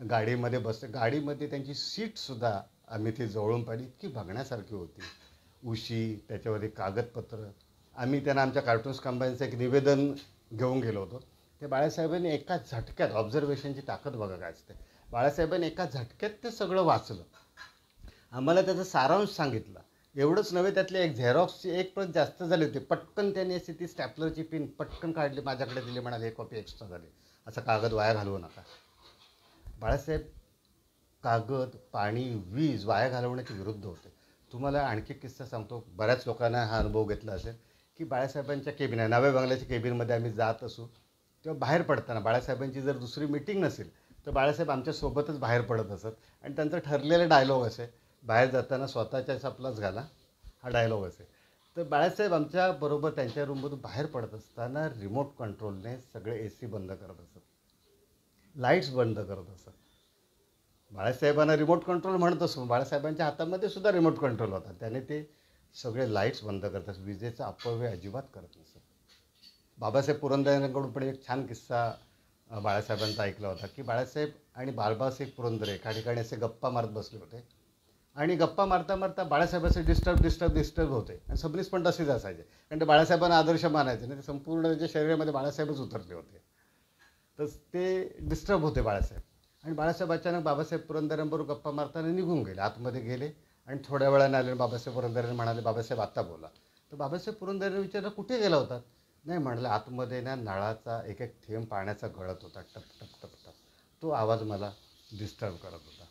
गाडीमध्ये बस गाडीमध्ये त्यांची सीटसुद्धा आम्ही ती जवळून पाहिली इतकी बघण्यासारखी होती उशी एक कागदपत्र आम्ही त्यांना आमच्या कार्टून्स कंपनीचं एक निवेदन घेऊन गेलो होतो ते बाळासाहेबांनी एका झटक्यात ऑब्झर्वेशनची ताकद बघा काय असते बाळासाहेबांनी एका झटक्यात ते सगळं वाचलं आम्हाला त्याचा सारांश सांगितला एवढंच नव्हे त्यातले एक झेरॉक्सची एक पण जास्त झाली होती पटकन त्यांनी अशी ती स्टॅपलरची पिन पटकन काढली माझ्याकडे दिली म्हणाले एक कॉपी एक्स्ट्रा झाली असा कागद वाया घालवू नका बाळासाहेब कागद पाणी वीज वाया घालवण्याच्या विरुद्ध होते तुम्हाला आणखी किस्सा सांगतो बऱ्याच लोकांना हा अनुभव घेतला असेल की बाळासाहेबांच्या केबिन आहे नव्या बंगल्याच्या केबिनमध्ये आम्ही जात असू तेव्हा बाहेर पडताना बाळासाहेबांची जर दुसरी मिटिंग नसेल तर बाळासाहेब आमच्यासोबतच बाहेर पडत असत आणि त्यांचं ठरलेला डायलॉग असे बाहेर जाताना स्वतःच्या सपलाच घाला हा डायलॉग असे तर बाळासाहेब आमच्याबरोबर त्यांच्या रूममधून बाहेर पडत असताना रिमोट कंट्रोलने सगळे ए सी बंद करत असत लाईट्स बंद करत असत बाळासाहेबांना रिमोट कंट्रोल म्हणत असतो बाळासाहेबांच्या हातामध्ये सुद्धा रिमोट कंट्रोल होता त्याने ते सगळे लाईट्स बंद करत असत विजेचा अपव्यय अजिबात करत नसत बाबासाहेब पुरंदरेंकडून पण एक छान किस्सा बाळासाहेबांचा ऐकला होता की बाळासाहेब आणि बाळबासाहेब पुरंदरे एका ठिकाणी असे गप्पा मारत बसले होते आणि गप्पा मारता मारता बाळासाहेब असे डिस्टर्ब डिस्टर्ब डिस्टर्ब होते आणि सबनीस पण तसेच असायचे कारण ते बाळासाहेबांना आदर्श मानायचे ना ते संपूर्ण त्यांच्या शरीरामध्ये बाळासाहेबच उतरले होते तर ते डिस्टर्ब होते बाळासाहेब आणि बाळासाहेब अचानक बाबासाहेब पुरंदरांबरोबर गप्पा मारताना निघून गेले आतमध्ये गेले आणि थोड्या वेळाने आले बाबासाहेब पुरंदरे म्हणाले बाबासाहेब आत्ता बोला तर बाबासाहेब पुरंदरे विचारलं कुठे गेला होता नाही म्हटलं आतमध्ये ना नळाचा एक एक थेंब पाण्याचा गळत होता टप टप टप टप तो आवाज मला डिस्टर्ब करत होता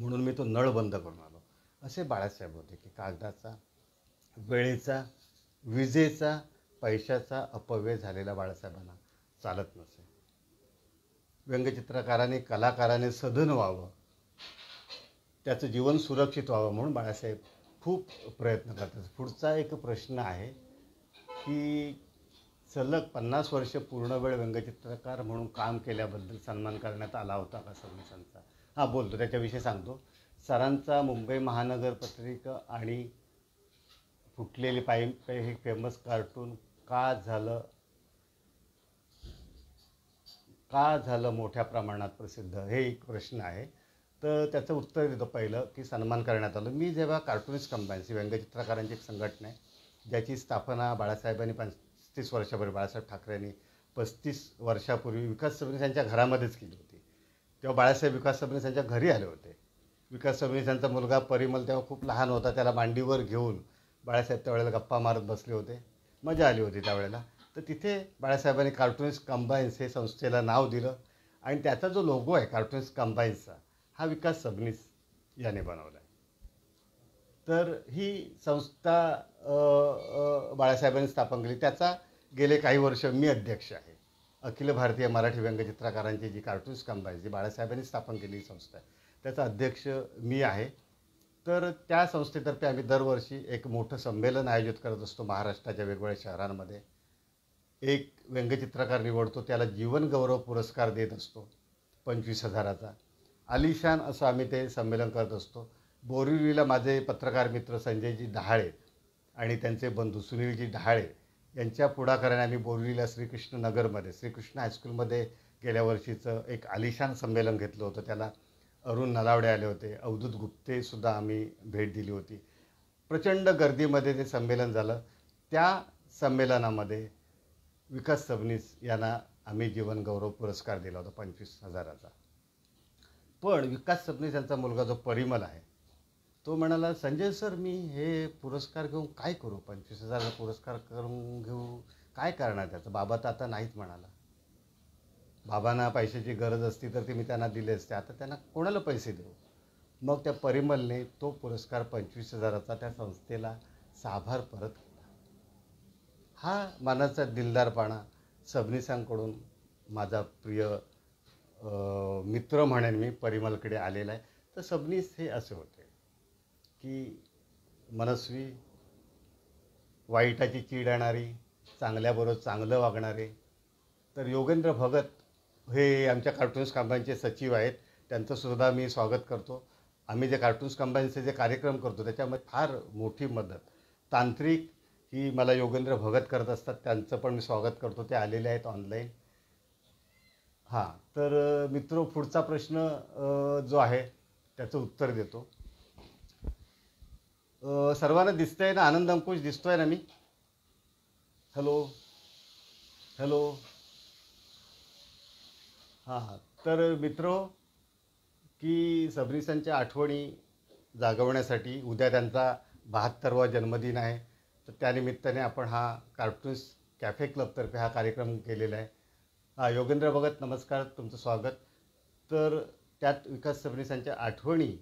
म्हणून मी तो नळ बंद करून आलो असे बाळासाहेब होते की कागदाचा वेळेचा विजेचा पैशाचा अपव्यय झालेला बाळासाहेबांना चालत नसे व्यंगचित्रकाराने कलाकाराने सधन व्हावं त्याचं जीवन सुरक्षित व्हावं म्हणून बाळासाहेब खूप प्रयत्न करतात पुढचा एक प्रश्न आहे की सलग पन्नास वर्ष पूर्ण वेळ व्यंगचित्रकार म्हणून काम केल्याबद्दल सन्मान करण्यात आला होता का सरांचा हां बोलतो त्याच्याविषयी सांगतो सरांचा मुंबई महानगर पत्रिका आणि फुटलेली पाय हे फेमस कार्टून का झालं का झालं मोठ्या प्रमाणात प्रसिद्ध हे एक प्रश्न आहे तर त्याचं उत्तर देतो पहिलं की सन्मान करण्यात आलं मी जेव्हा कार्टूनिस्ट ही व्यंगचित्रकारांची एक संघटना आहे ज्याची स्थापना बाळासाहेबांनी पंच पस्तीस वर्षापूर्वी बाळासाहेब ठाकरेंनी पस्तीस वर्षापूर्वी विकास सबनीस त्यांच्या घरामध्येच केली होती तेव्हा बाळासाहेब विकास सबनीस त्यांच्या घरी आले होते विकास सबनीस त्यांचा मुलगा परिमल तेव्हा खूप लहान होता त्याला मांडीवर घेऊन बाळासाहेब त्यावेळेला गप्पा मारत बसले होते मजा आली होती त्यावेळेला तर तिथे बाळासाहेबांनी कार्टूनिस्ट कंबाईन्स हे संस्थेला नाव दिलं आणि त्याचा जो लोगो आहे कार्टूनिस्ट कंबाईन्सचा हा विकास सबनीस याने बनवला आहे तर ही संस्था बाळासाहेबांनी स्थापन केली त्याचा गेले काही वर्ष मी अध्यक्ष आहे अखिल भारतीय मराठी व्यंगचित्रकारांची जी कार्टून्स आहे जी बाळासाहेबांनी स्थापन केलेली संस्था आहे त्याचा अध्यक्ष मी आहे तर त्या संस्थेतर्फे आम्ही दरवर्षी एक मोठं संमेलन आयोजित करत असतो महाराष्ट्राच्या वेगवेगळ्या शहरांमध्ये एक व्यंगचित्रकार निवडतो त्याला जीवनगौरव पुरस्कार देत असतो पंचवीस हजाराचा आलिशान असं आम्ही ते संमेलन करत असतो बोरिवलीला माझे पत्रकार मित्र संजयजी डहाळे आणि त्यांचे बंधू सुनीलजी डहाळे यांच्या पुढाकाराने आम्ही बोरलीला श्रीकृष्ण नगरमध्ये श्रीकृष्ण हायस्कूलमध्ये गेल्या वर्षीचं एक आलिशान संमेलन घेतलं होतं त्याला अरुण नलावडे आले होते अवधूत गुप्तेसुद्धा आम्ही भेट दिली होती प्रचंड गर्दीमध्ये ते संमेलन झालं त्या संमेलनामध्ये विकास सबनीस यांना आम्ही जीवनगौरव पुरस्कार दिला होता पंचवीस हजाराचा पण विकास सबनीस यांचा मुलगा जो परिमल आहे तो म्हणाला संजय सर मी हे पुरस्कार घेऊन काय करू पंचवीस हजाराचा पुरस्कार करून घेऊ काय करणार त्याचं बाबा तर आता नाहीत म्हणाला बाबांना पैशाची गरज असती तर ती मी त्यांना दिले असते आता त्यांना कोणाला पैसे देऊ मग त्या परिमलने तो पुरस्कार पंचवीस हजाराचा त्या संस्थेला साभार परत केला हा मनाचा दिलदारपणा सबनीसांकडून माझा प्रिय मित्र म्हणेन मी परिमलकडे आलेला आहे तर सबनीस हे असे होते की मनस्वी वाईटाची चीड आणणारी चांगल्याबरोबर चांगलं वागणारे तर योगेंद्र भगत हे आमच्या कार्टून्स कंपनीचे सचिव आहेत त्यांचंसुद्धा मी स्वागत करतो आम्ही जे कार्टून्स कंपनीचे जे कार्यक्रम करतो त्याच्यामध्ये फार मोठी मदत तांत्रिक ही मला योगेंद्र भगत करत असतात त्यांचं पण मी स्वागत करतो ते आलेले आहेत ऑनलाईन हां तर मित्र पुढचा प्रश्न जो आहे त्याचं उत्तर देतो सर्वांना दिसतंय ना आनंद अंकुश दिसतोय ना मी हॅलो हॅलो हां हां तर मित्रो की सबनीसांच्या आठवणी जागवण्यासाठी उद्या त्यांचा बहात्तरवा जन्मदिन आहे तर त्यानिमित्ताने आपण हा कार्टून्स कॅफे क्लबतर्फे हा कार्यक्रम केलेला आहे हां योगेंद्र भगत नमस्कार तुमचं स्वागत तर त्यात विकास सबनीसांच्या आठवणी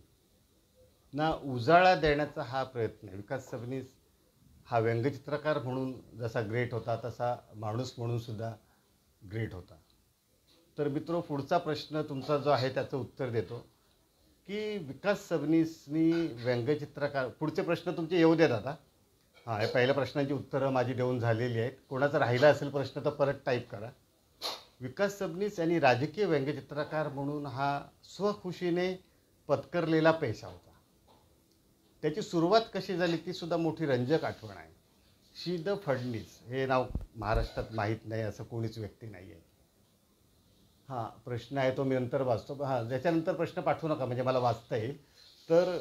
ना उजाळा देण्याचा हा प्रयत्न आहे विकास सबनीस हा व्यंगचित्रकार म्हणून जसा ग्रेट होता तसा माणूस म्हणूनसुद्धा ग्रेट होता तर मित्रो पुढचा प्रश्न तुमचा जो आहे त्याचं उत्तर देतो की विकास सबनीसनी व्यंगचित्रकार पुढचे प्रश्न तुमचे येऊ देत आता हां हे पहिल्या प्रश्नांची उत्तरं माझी देऊन झालेली आहेत कोणाचा राहिला असेल प्रश्न तर परत टाईप करा विकास सबनीस यांनी राजकीय व्यंगचित्रकार म्हणून हा स्वखुशीने पत्करलेला पैसा होता त्याची सुरुवात कशी झाली ती सुद्धा मोठी रंजक आठवण आहे शी द फडणीस हे नाव महाराष्ट्रात माहीत नाही असं कोणीच व्यक्ती नाही आहे हां प्रश्न आहे तो मी नंतर वाचतो हां ज्याच्यानंतर प्रश्न पाठवू नका म्हणजे मला वाचता येईल तर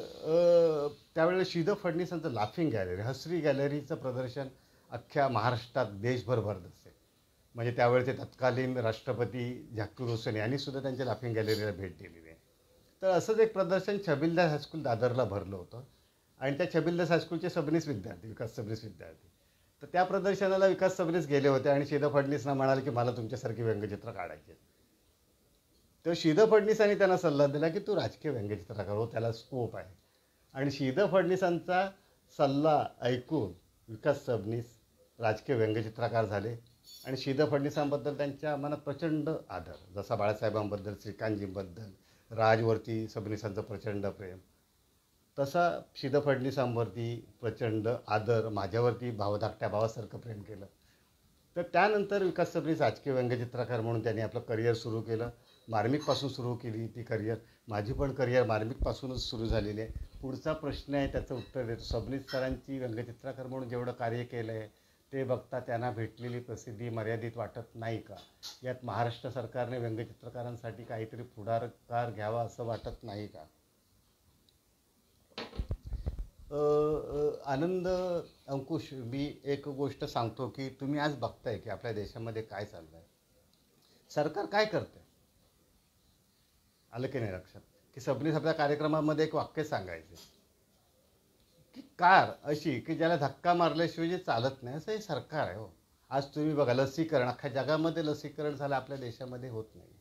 त्यावेळेला शी द फडणीसांचं लाफिंग गॅलरी हसरी गॅलरीचं प्रदर्शन अख्ख्या महाराष्ट्रात देशभर भरत असते म्हणजे त्यावेळेचे तत्कालीन राष्ट्रपती झाकीर हुसेन यांनी सुद्धा त्यांच्या लाफिंग गॅलरीला भेट दिलेली आहे तर असंच एक प्रदर्शन छबिलदार हायस्कूल दादरला भरलं होतं आणि त्या छबिल्दास हायस्कूलचे सबनीस विद्यार्थी विकास सबनीस विद्यार्थी तर त्या प्रदर्शनाला विकास सबनीस गेले होते आणि शिद फडणीसना म्हणाले की मला तुमच्यासारखी व्यंगचित्र काढायची तर शिद फडणीसांनी त्यांना सल्ला दिला की तू राजकीय व्यंगचित्रकार हो त्याला स्कोप आहे आणि शिद फडणीसांचा सल्ला ऐकून विकास सबनीस राजकीय व्यंगचित्रकार झाले आणि शिद फडणीसांबद्दल त्यांच्या मनात प्रचंड आदर जसा बाळासाहेबांबद्दल श्रीकांतजींबद्दल राजवरती सबनीसांचं प्रचंड प्रेम तसा शिद फडणीसांवरती प्रचंड आदर माझ्यावरती भाव भावासारखं प्रेम केलं तर त्यानंतर विकास सबनीस राजकीय व्यंगचित्रकार म्हणून त्यांनी आपलं करिअर सुरू केलं मार्मिकपासून सुरू केली ती करिअर माझी पण करिअर मार्मिकपासूनच सुरू झालेली आहे पुढचा प्रश्न आहे त्याचं उत्तर देतो सबनीस सरांची व्यंगचित्रकार म्हणून जेवढं कार्य केलं आहे ते बघता त्यांना भेटलेली प्रसिद्धी मर्यादित वाटत नाही का यात महाराष्ट्र सरकारने व्यंगचित्रकारांसाठी काहीतरी पुढाकार घ्यावा असं वाटत नाही का आनंद अंकुश मी एक गोष्ट सांगतो की तुम्ही आज बघताय की आपल्या देशामध्ये काय चाललं आहे सरकार काय करतं आलं की नाही लक्षात की सबनीस आपल्या कार्यक्रमामध्ये एक वाक्य सांगायचे की कार अशी की ज्याला धक्का मारल्याशिवाय जे चालत नाही असं हे सरकार आहे हो आज तुम्ही बघा लसीकरण अख्ख्या जगामध्ये लसीकरण झालं आपल्या देशामध्ये होत नाही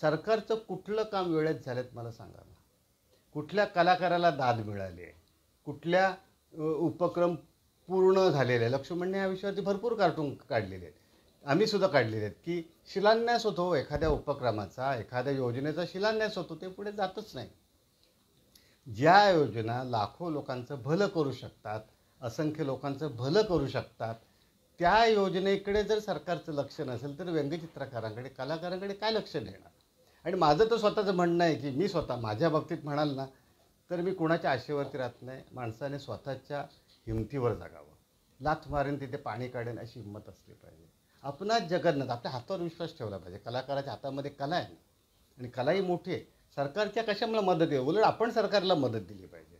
सरकारचं कुठलं काम वेळेत झालं मला सांगा ना कुठल्या कलाकाराला दाद मिळाली आहे कुठल्या उपक्रम पूर्ण झालेले आहे लक्ष्मणने या विषयावरती भरपूर कार्टून काढलेले आहेत आम्ही सुद्धा काढलेले आहेत की शिलान्यास होतो एखाद्या उपक्रमाचा एखाद्या योजनेचा शिलान्यास होतो ते पुढे जातच नाही ज्या योजना लाखो लोकांचं भलं करू शकतात असंख्य लोकांचं भलं करू शकतात त्या योजनेकडे जर सरकारचं लक्ष नसेल तर व्यंगचित्रकारांकडे कलाकारांकडे काय लक्ष देणार आणि माझं तर स्वतःचं म्हणणं आहे की मी स्वतः माझ्या बाबतीत म्हणाल ना तर मी कोणाच्या आशेवरती राहत नाही माणसाने स्वतःच्या हिमतीवर जगावं लाथ मारेन तिथे पाणी काढेन अशी हिंमत असली पाहिजे आपणाच जगन्नाथ आपल्या हातावर विश्वास ठेवला पाहिजे कलाकाराच्या हातामध्ये कला आहे आणि कलाही मोठी आहे सरकारच्या कशामुळे मदत देऊ उलट आपण सरकारला मदत दिली पाहिजे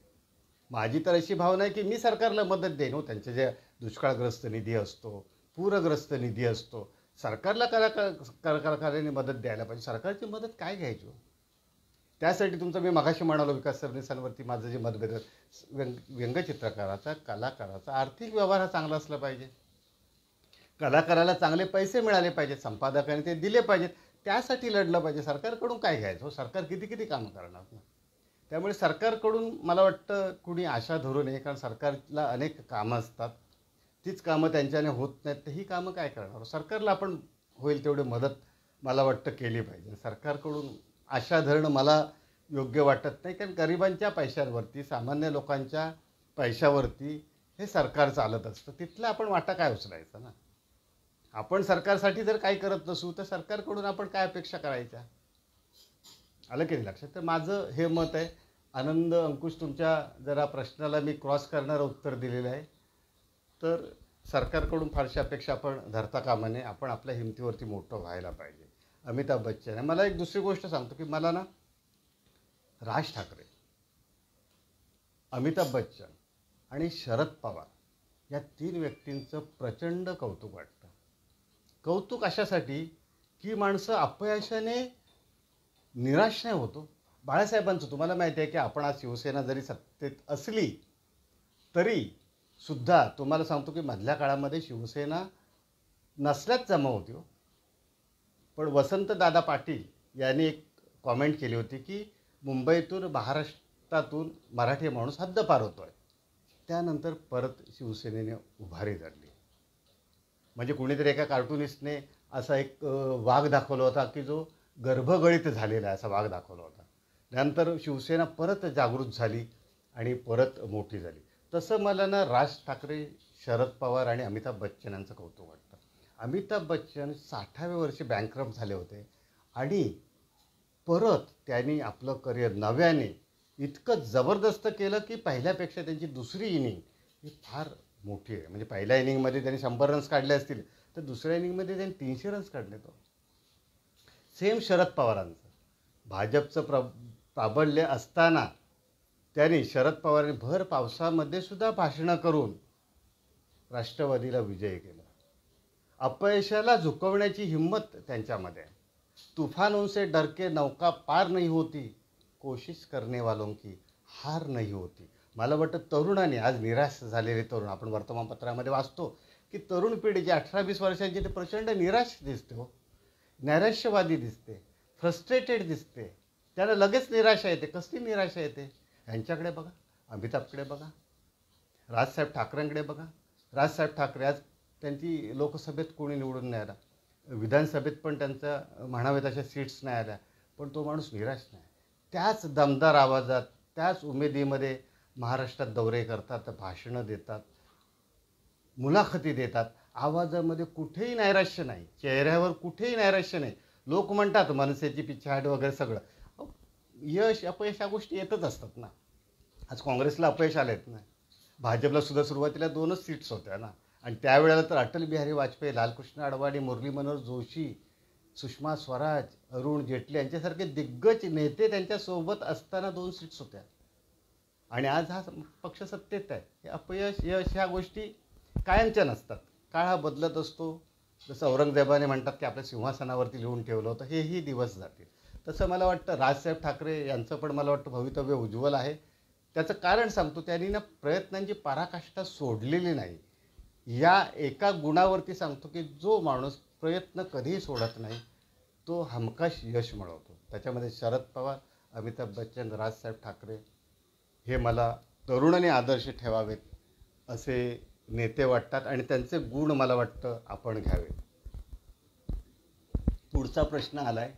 माझी तर अशी भावना आहे की मी सरकारला मदत देईन हो त्यांचे जे दुष्काळग्रस्त निधी असतो पूरग्रस्त निधी असतो सरकारला कलाकार कलाकाराने मदत द्यायला पाहिजे सरकारची मदत काय घ्यायची हो? त्यासाठी तुमचं मी मगाशी म्हणालो विकास सरनिसांवरती माझं जे मतभेद व्यंग व्यंगचित्रकाराचा कलाकाराचा आर्थिक व्यवहार हा चांगला असला पाहिजे कलाकाराला चांगले पैसे मिळाले पाहिजेत संपादकाने ते दिले पाहिजेत त्यासाठी लढलं पाहिजे सरकारकडून काय घ्यायचं हो सरकार किती किती कामं करणार ना त्यामुळे सरकारकडून मला वाटतं कुणी आशा धरू नये कारण सरकारला अनेक कामं असतात तीच कामं त्यांच्याने होत नाहीत तर ही कामं काय करणार सरकारला आपण होईल तेवढी मदत मला वाटतं केली पाहिजे सरकारकडून आशा धरणं मला योग्य वाटत नाही कारण गरिबांच्या पैशांवरती सामान्य लोकांच्या पैशावरती हे सरकार चालत असतं तिथलं आपण वाटा काय उचलायचा ना आपण सरकारसाठी जर काही करत नसू तर सरकारकडून आपण काय अपेक्षा करायच्या आलं की लक्षात तर माझं हे मत आहे आनंद अंकुश तुमच्या जरा प्रश्नाला मी क्रॉस करणारं उत्तर दिलेलं आहे तर सरकारकडून फारशी अपेक्षा आपण धरता कामा नये आपण आपल्या हिमतीवरती मोठं व्हायला पाहिजे अमिताभ बच्चन आहे मला एक दुसरी गोष्ट सांगतो की मला ना राज ठाकरे अमिताभ बच्चन आणि शरद पवार या तीन व्यक्तींचं प्रचंड कौतुक वाटतं कौतुक अशासाठी की माणसं अपयशाने निराश नाही होतो हो. बाळासाहेबांचं तुम्हाला माहिती आहे की आपण आज शिवसेना जरी सत्तेत असली तरी सुद्धा तुम्हाला सांगतो की मधल्या काळामध्ये शिवसेना नसल्याच जमा होती हो पण वसंतदादा पाटील यांनी एक कॉमेंट केली होती की मुंबईतून महाराष्ट्रातून मराठी माणूस हद्दपार होतो आहे त्यानंतर परत शिवसेनेने उभारी धरली म्हणजे कोणीतरी एका कार्टुनिस्टने असा एक वाघ दाखवला होता की जो गर्भगळीत झालेला आहे असा वाघ दाखवला होता त्यानंतर शिवसेना परत जागृत झाली आणि परत मोठी झाली तसं मला ना राज ठाकरे शरद पवार आणि अमिताभ बच्चन यांचं कौतुक वाटतं अमिताभ बच्चन साठाव्या वर्षी बँक्रम झाले होते आणि परत त्यांनी आपलं करिअर नव्याने इतकं जबरदस्त केलं की पहिल्यापेक्षा त्यांची दुसरी इनिंग ही फार मोठी आहे म्हणजे पहिल्या इनिंगमध्ये त्यांनी शंभर रन्स काढले असतील तर दुसऱ्या इनिंगमध्ये त्यांनी तीनशे रन्स काढले तो सेम शरद पवारांचं भाजपचं प्र प्राबल्य असताना त्यांनी शरद पवारांनी भर पावसामध्ये सुद्धा भाषणं करून राष्ट्रवादीला विजय केला अपयशाला झुकवण्याची हिंमत त्यांच्यामध्ये तुफानंसे डरके नौका पार नाही होती कोशिश करणे वालों की हार नाही होती मला वाटतं तरुणाने आज निराश झालेले तरुण आपण वर्तमानपत्रामध्ये वाचतो की तरुण पिढी जी अठरा वीस वर्षांची ते प्रचंड निराश दिसते हो नैराश्यवादी दिसते फ्रस्ट्रेटेड दिसते त्याला लगेच निराशा येते कसली निराशा येते यांच्याकडे बघा अमिताभकडे बघा राजसाहेब ठाकरेंकडे बघा राजसाहेब ठाकरे आज त्यांची लोकसभेत कोणी निवडून नाही आला विधानसभेत पण त्यांचा म्हणावे तशा सीट्स नाही आल्या पण तो माणूस निराश नाही त्याच दमदार आवाजात त्याच उमेदीमध्ये महाराष्ट्रात दौरे करतात भाषणं देतात मुलाखती देतात आवाजामध्ये कुठेही नैराश्य नाही चेहऱ्यावर कुठेही नैराश्य नाही लोक म्हणतात मनसेची पिछाट वगैरे सगळं यश अपयश या गोष्टी येतच असतात ना आज काँग्रेसला अपयश आलेत ना भाजपला सुद्धा सुरुवातीला दोनच सीट्स होत्या ना आणि त्यावेळेला तर अटल बिहारी वाजपेयी लालकृष्ण अडवाणी मुरली मनोहर जोशी सुषमा स्वराज अरुण जेटली यांच्यासारखे दिग्गज नेते त्यांच्यासोबत असताना दोन सीट्स होत्या आणि आज हा पक्ष सत्तेत आहे हे अपयश यश ह्या गोष्टी कायमच्या नसतात काळ हा बदलत असतो जसं औरंगजेबाने म्हणतात की आपल्या सिंहासनावरती लिहून ठेवलं होतं हेही दिवस जातील तसं मला वाटतं राजसाहेब ठाकरे यांचं पण मला वाटतं भवितव्य उज्ज्वल आहे त्याचं कारण सांगतो त्यांनी ना प्रयत्नांची पराकाष्ठा सोडलेली नाही या एका गुणावरती सांगतो की जो माणूस प्रयत्न कधीही सोडत नाही तो हमखास यश मिळवतो त्याच्यामध्ये शरद पवार अमिताभ बच्चन राजसाहेब ठाकरे हे मला तरुणाने आदर्श ठेवावेत असे नेते वाटतात आणि त्यांचे गुण मला वाटतं आपण घ्यावेत पुढचा प्रश्न आला आहे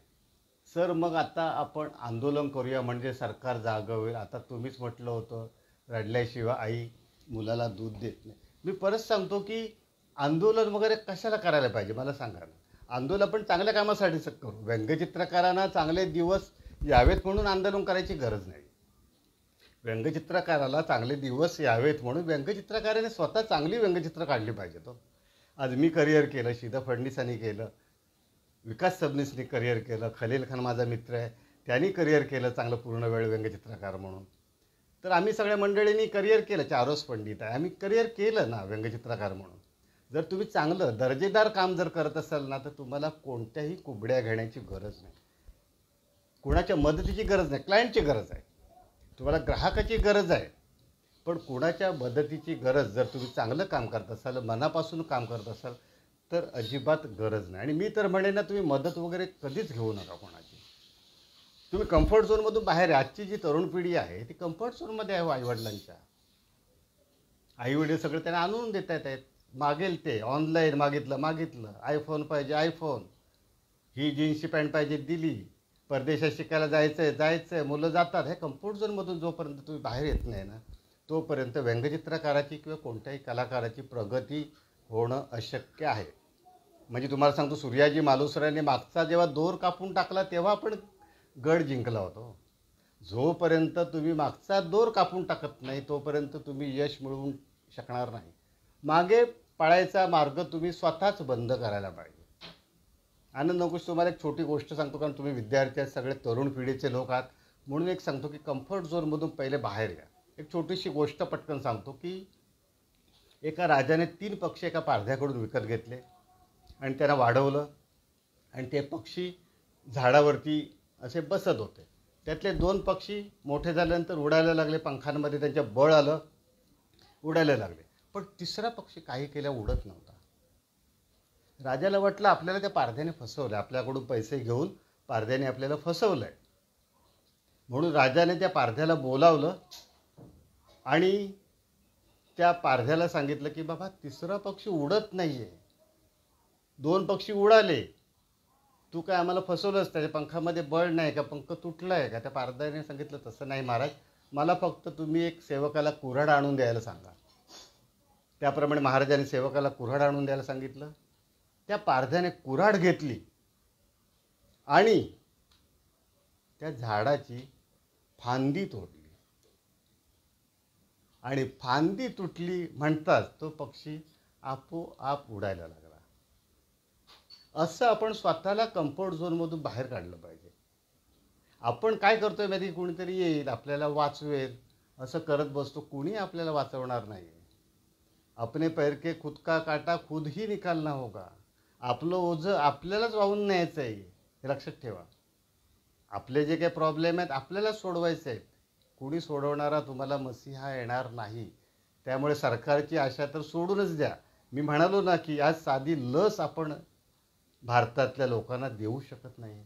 सर मग आता आपण आंदोलन करूया म्हणजे सरकार होईल आता तुम्हीच म्हटलं होतं रडल्याशिवाय आई मुलाला दूध देत नाही मी परत सांगतो की आंदोलन वगैरे कशाला करायला पाहिजे मला सांगा ना आंदोलन पण चांगल्या कामासाठीच करू व्यंगचित्रकारांना चांगले दिवस यावेत म्हणून आंदोलन करायची गरज नाही व्यंगचित्रकाराला चांगले दिवस यावेत म्हणून व्यंगचित्रकाराने स्वतः चांगली व्यंगचित्र काढली पाहिजे तो आज मी करिअर केलं शिदा फडणीसांनी केलं विकास सबनीसनी करिअर केलं खलील खान माझा मित्र आहे त्यांनी करिअर केलं चांगलं पूर्ण वेळ व्यंगचित्रकार म्हणून तर आम्ही सगळ्या मंडळींनी करिअर केलं चारोस पंडित आहे आम्ही करिअर केलं ना व्यंगचित्रकार म्हणून जर तुम्ही चांगलं दर्जेदार काम जर करत असाल ना तर तुम्हाला कोणत्याही कुबड्या घेण्याची गरज नाही कोणाच्या मदतीची गरज नाही क्लायंटची गरज आहे तुम्हाला ग्राहकाची गरज आहे पण कोणाच्या मदतीची गरज जर तुम्ही चांगलं काम करत असाल मनापासून काम करत असाल तर अजिबात गरज नाही आणि मी तर म्हणेन ना तुम्ही मदत वगैरे कधीच घेऊ नका कोणाची तुम्ही कम्फर्ट झोनमधून बाहेर आजची जी तरुण पिढी आहे ती कम्फर्ट झोनमध्ये आहे हो आईवडिलांच्या आईवडील सगळं त्यांना आणून देत आहेत मागेल ते ऑनलाईन मागितलं मागितलं आयफोन पाहिजे आयफोन ही जीन्सची पॅन्ट पाहिजे दिली परदेशात शिकायला जायचं आहे जायचं आहे मुलं जातात हे कम्फर्ट झोनमधून जोपर्यंत तुम्ही बाहेर येत नाही ना तोपर्यंत व्यंगचित्रकाराची किंवा कोणत्याही कलाकाराची प्रगती होणं अशक्य आहे म्हणजे तुम्हाला सांगतो सूर्याजी मालुसरांनी मागचा जेव्हा दोर कापून टाकला तेव्हा आपण गड जिंकला होतो जोपर्यंत तुम्ही मागचा दोर कापून टाकत नाही तोपर्यंत तुम्ही यश मिळवू शकणार नाही मागे पळायचा मार्ग तुम्ही स्वतःच बंद करायला पाहिजे आनंद अंकुश तुम्हाला एक छोटी गोष्ट सांगतो कारण तुम्ही विद्यार्थी आहात सगळे तरुण पिढीचे लोक आहात म्हणून एक सांगतो की कम्फर्ट झोनमधून पहिले बाहेर या एक छोटीशी गोष्ट पटकन सांगतो की एका राजाने तीन पक्षी एका पारध्याकडून विकत घेतले आणि त्यांना वाढवलं आणि ते पक्षी झाडावरती असे बसत होते त्यातले दोन पक्षी मोठे झाल्यानंतर उडायला लागले पंखांमध्ये त्यांच्या बळ आलं उडायला लागले पण तिसरा पक्षी काही केल्या उडत नव्हता राजाला वाटलं आपल्याला त्या पारध्याने फसवलं आपल्याकडून पैसे घेऊन पारध्याने आपल्याला फसवलं आहे म्हणून राजाने त्या पारध्याला बोलावलं आणि त्या पारध्याला सांगितलं की बाबा तिसरा पक्षी उडत नाही आहे दोन पक्षी उडाले तू काय आम्हाला फसवलंच त्याच्या पंखामध्ये बळ नाही का पंख तुटलं आहे का त्या पारदाने सांगितलं तसं नाही महाराज मला फक्त तुम्ही एक सेवकाला कुऱ्हाड आणून द्यायला सांगा त्याप्रमाणे महाराजाने सेवकाला कुऱ्हाड आणून द्यायला सांगितलं त्या पारध्याने कुऱ्हाड घेतली आणि त्या झाडाची फांदी तोडली आणि फांदी तुटली म्हणताच तो पक्षी आपोआप उडायला लागला असं आपण स्वतःला कम्फर्ट झोनमधून बाहेर काढलं पाहिजे आपण काय करतोय माहिती कोणीतरी येईल आपल्याला वाचवेल असं करत बसतो कुणी आपल्याला वाचवणार नाही आहे पैर के खुद का काटा खुदही ही निकालना होगा आपलं ओझं आपल्यालाच वाहून न्यायचं आहे हे लक्षात ठेवा आपले जे काही प्रॉब्लेम आहेत आपल्यालाच सोडवायचे आहेत कुणी सोडवणारा तुम्हाला मसीहा येणार नाही त्यामुळे सरकारची आशा तर सोडूनच द्या मी म्हणालो ना की आज साधी लस आपण भारतातल्या लोकांना देऊ शकत नाही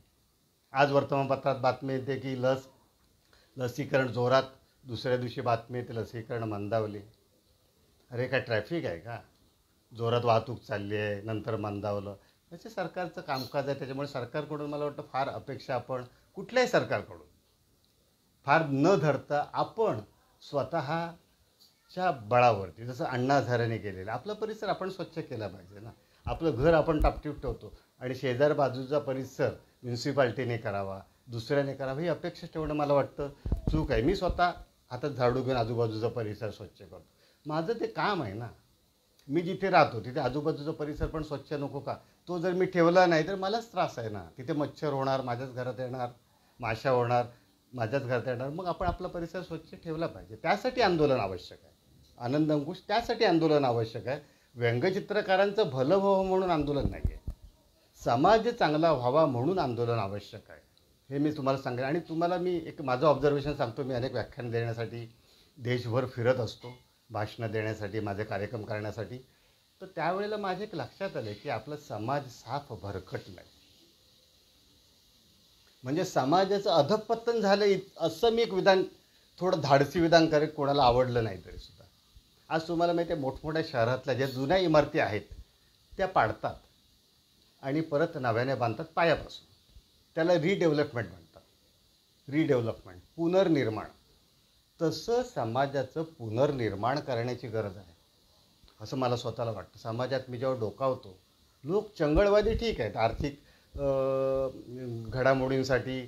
आज वर्तमानपत्रात बातमी येते की लस लसीकरण जोरात दुसऱ्या दिवशी बातमी येते लसीकरण मंदावले अरे काय ट्रॅफिक आहे का जोरात वाहतूक चालली आहे नंतर मंदावलं असे सरकारचं कामकाज आहे त्याच्यामुळे सरकारकडून मला वाटतं फार अपेक्षा आपण कुठल्याही सरकारकडून फार न धरता आपण स्वतःच्या बळावरती जसं अण्णा झाऱ्याने केलेलं आपला परिसर आपण स्वच्छ केला पाहिजे ना आपलं घर आपण टापटीप ठेवतो आणि शेजार बाजूचा परिसर म्युन्सिपाल्टीने करावा दुसऱ्याने करावा ही अपेक्षा ठेवणं मला वाटतं चूक आहे मी स्वतः हातात झाडू घेऊन आजूबाजूचा परिसर स्वच्छ करतो माझं ते काम आहे ना मी जिथे राहतो तिथे आजूबाजूचा परिसर पण स्वच्छ नको का तो जर मी ठेवला नाही तर मलाच त्रास आहे ना तिथे मच्छर होणार माझ्याच घरात येणार माशा होणार माझ्याच घरात येणार मग आपण आपला परिसर स्वच्छ ठेवला पाहिजे त्यासाठी आंदोलन आवश्यक आहे आनंद अंकुश त्यासाठी आंदोलन आवश्यक आहे व्यंगचित्रकारांचं भलं म्हणून आंदोलन नाही आहे समाज चांगला व्हावा म्हणून आंदोलन आवश्यक आहे हे मी तुम्हाला सांगेन आणि तुम्हाला मी एक माझं ऑब्झर्वेशन सांगतो मी अनेक व्याख्यान देण्यासाठी देशभर फिरत असतो भाषणं देण्यासाठी माझे कार्यक्रम करण्यासाठी तर त्यावेळेला माझे एक लक्षात आले की आपला समाज साफ भरकट नाही म्हणजे समाजाचं अधपतन झालं इत असं मी एक विधान थोडं धाडसी विधान करेल कोणाला आवडलं नाही तरीसुद्धा आज तुम्हाला माहिती आहे मोठमोठ्या शहरातल्या ज्या जुन्या इमारती आहेत त्या पाडतात आणि परत नव्याने बांधतात पायापासून त्याला रिडेव्हलपमेंट म्हणतात रिडेव्हलपमेंट पुनर्निर्माण तसं समाजाचं पुनर्निर्माण करण्याची गरज आहे असं मला स्वतःला वाटतं समाजात मी जेव्हा डोकावतो लोक चंगळवादी ठीक आहेत आर्थिक घडामोडींसाठी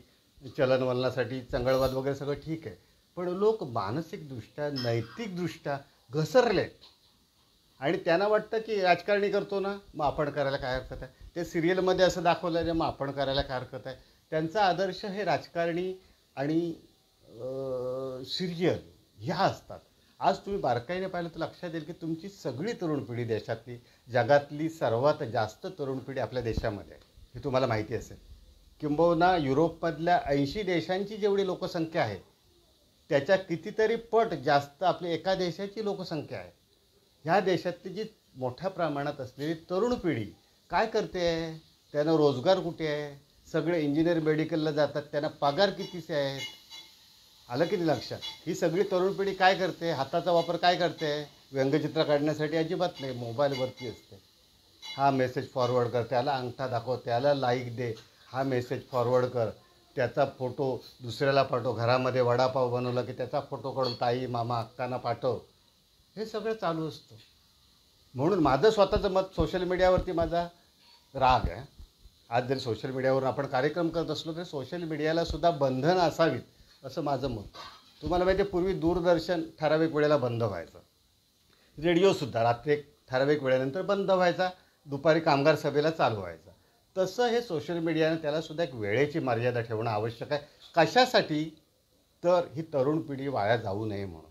चलनवलनासाठी चंगळवाद वगैरे सगळं ठीक आहे पण लोक मानसिकदृष्ट्या नैतिकदृष्ट्या घसरले आहेत आणि त्यांना वाटतं की राजकारणी करतो ना मग आपण करायला काय हरकत आहे ते सिरियलमध्ये असं दाखवलं जे मग आपण करायला काय हरकत आहे त्यांचा आदर्श हे राजकारणी आणि सिरियल ह्या असतात आज तुम्ही बारकाईने पाहिलं तर लक्षात येईल की तुमची सगळी तरुण पिढी देशातली जगातली सर्वात जास्त तरुण पिढी आपल्या देशामध्ये आहे हे तुम्हाला माहिती असेल किंबहुना युरोपमधल्या ऐंशी देशांची जेवढी लोकसंख्या आहे त्याच्या कितीतरी पट जास्त आपली एका देशाची लोकसंख्या आहे ह्या देशातली जी मोठ्या प्रमाणात असलेली तरुण पिढी काय करते त्यांना रोजगार कुठे आहे सगळे इंजिनियर मेडिकलला जातात त्यांना पगार कितीचे आहेत आलं नाही लक्षात ही सगळी तरुण पिढी काय करते हाताचा वापर काय करते व्यंगचित्र काढण्यासाठी अजिबात नाही मोबाईलवरती असते हा मेसेज फॉरवर्ड कर त्याला अंगठा दाखव त्याला लाईक दे हा मेसेज फॉरवर्ड कर त्याचा फोटो दुसऱ्याला पाठव घरामध्ये वडापाव बनवला की त्याचा फोटो काढून ताई मामा अक्कांना पाठव हे सगळं चालू असतं म्हणून माझं स्वतःचं मत सोशल मीडियावरती माझा राग आहे आज जरी सोशल मीडियावरून आपण कार्यक्रम करत असलो तरी सोशल मीडियाला सुद्धा बंधनं असावीत असं माझं मत तुम्हाला माहिती आहे पूर्वी दूरदर्शन ठराविक वेळेला बंद व्हायचं रेडिओसुद्धा रात्री एक ठराविक वेळेनंतर बंद व्हायचा दुपारी कामगार सभेला चालू व्हायचा तसं हे सोशल मीडियानं त्यालासुद्धा एक वेळेची मर्यादा ठेवणं आवश्यक आहे कशासाठी तर ही तरुण पिढी वाया जाऊ नये म्हणून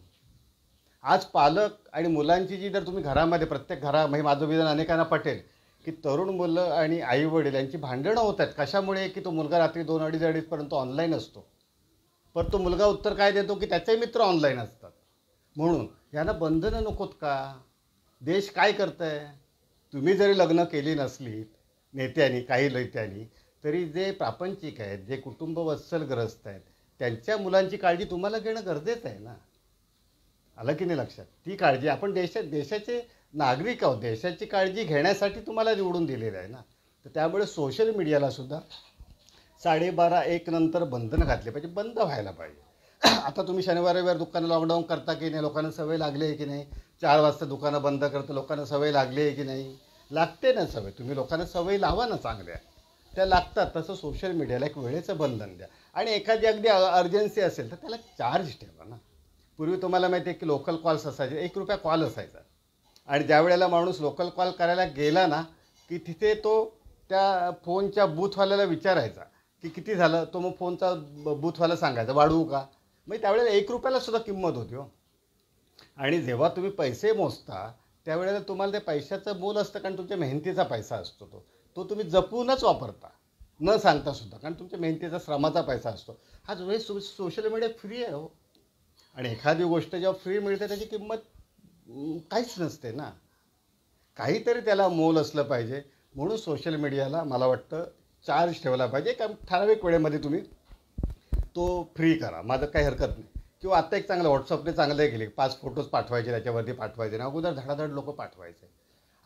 आज पालक आणि मुलांची जी जर तुम्ही घरामध्ये प्रत्येक घरा म्हणजे माझं विधान अनेकांना पटेल की तरुण मुलं आणि आई वडील यांची भांडणं होत आहेत कशामुळे की तो मुलगा रात्री दोन अडीच अडीचपर्यंत ऑनलाईन असतो पण तो मुलगा उत्तर काय देतो की त्याचे मित्र ऑनलाईन असतात म्हणून यांना बंधनं नकोत का देश काय करत आहे तुम्ही जरी लग्न केली नसली नेत्यांनी काही नेत्यांनी तरी जे प्रापंचिक आहेत जे कुटुंब वत्सलग्रस्त आहेत त्यांच्या मुलांची काळजी तुम्हाला घेणं गरजेचं आहे ना आलं की नाही लक्षात ती काळजी आपण देशा देशाचे नागरिक आहोत देशाची काळजी घेण्यासाठी तुम्हाला निवडून दिलेलं आहे ना तर त्यामुळे सोशल मीडियाला सुद्धा साडेबारा एक नंतर बंधनं घातले पाहिजे बंद व्हायला पाहिजे आता तुम्ही शनिवार रविवार दुकानं लॉकडाऊन करता की नाही लोकांना सवय लागली आहे की नाही चार वाजता दुकानं बंद करता लोकांना सवय लागली आहे की नाही लागते ना सवय तुम्ही लोकांना सवय लावा ना चांगल्या त्या लागतात तसं सोशल मीडियाला एक वेळेचं बंधन द्या आणि एखादी अगदी अर्जन्सी असेल तर त्याला चार्ज ठेवा ना पूर्वी तुम्हाला माहिती आहे की लोकल कॉल्स असायचे एक रुपया कॉल असायचा आणि वेळेला माणूस लोकल कॉल करायला गेला ना की तिथे तो त्या फोनच्या बूथवाल्याला विचारायचा की किती झालं तो मग फोनचा बूथवाला सांगायचा वाढवू का मग त्यावेळेला एक रुपयाला सुद्धा किंमत होती हो आणि जेव्हा तुम्ही पैसे मोजता त्यावेळेला तुम्हाला ते पैशाचं मोल असतं कारण तुमच्या मेहनतीचा पैसा असतो तो तो तुम्ही जपूनच वापरता न सांगता सुद्धा कारण तुमच्या मेहनतीचा श्रमाचा पैसा असतो हा जो हे सोशल मीडिया फ्री आहे हो आणि एखादी गोष्ट जेव्हा फ्री मिळते त्याची किंमत काहीच नसते ना काहीतरी त्याला मोल असलं पाहिजे म्हणून सोशल मीडियाला मला वाटतं चार्ज ठेवला पाहिजे कारण ठराविक वेळेमध्ये तुम्ही तो फ्री करा माझं काही हरकत नाही किंवा आत्ता एक चांगलं व्हॉट्सअपने चांगलं केले पाच फोटोज पाठवायचे त्याच्यावरती पाठवायचे ना अगोदर धडाधड लोक पाठवायचे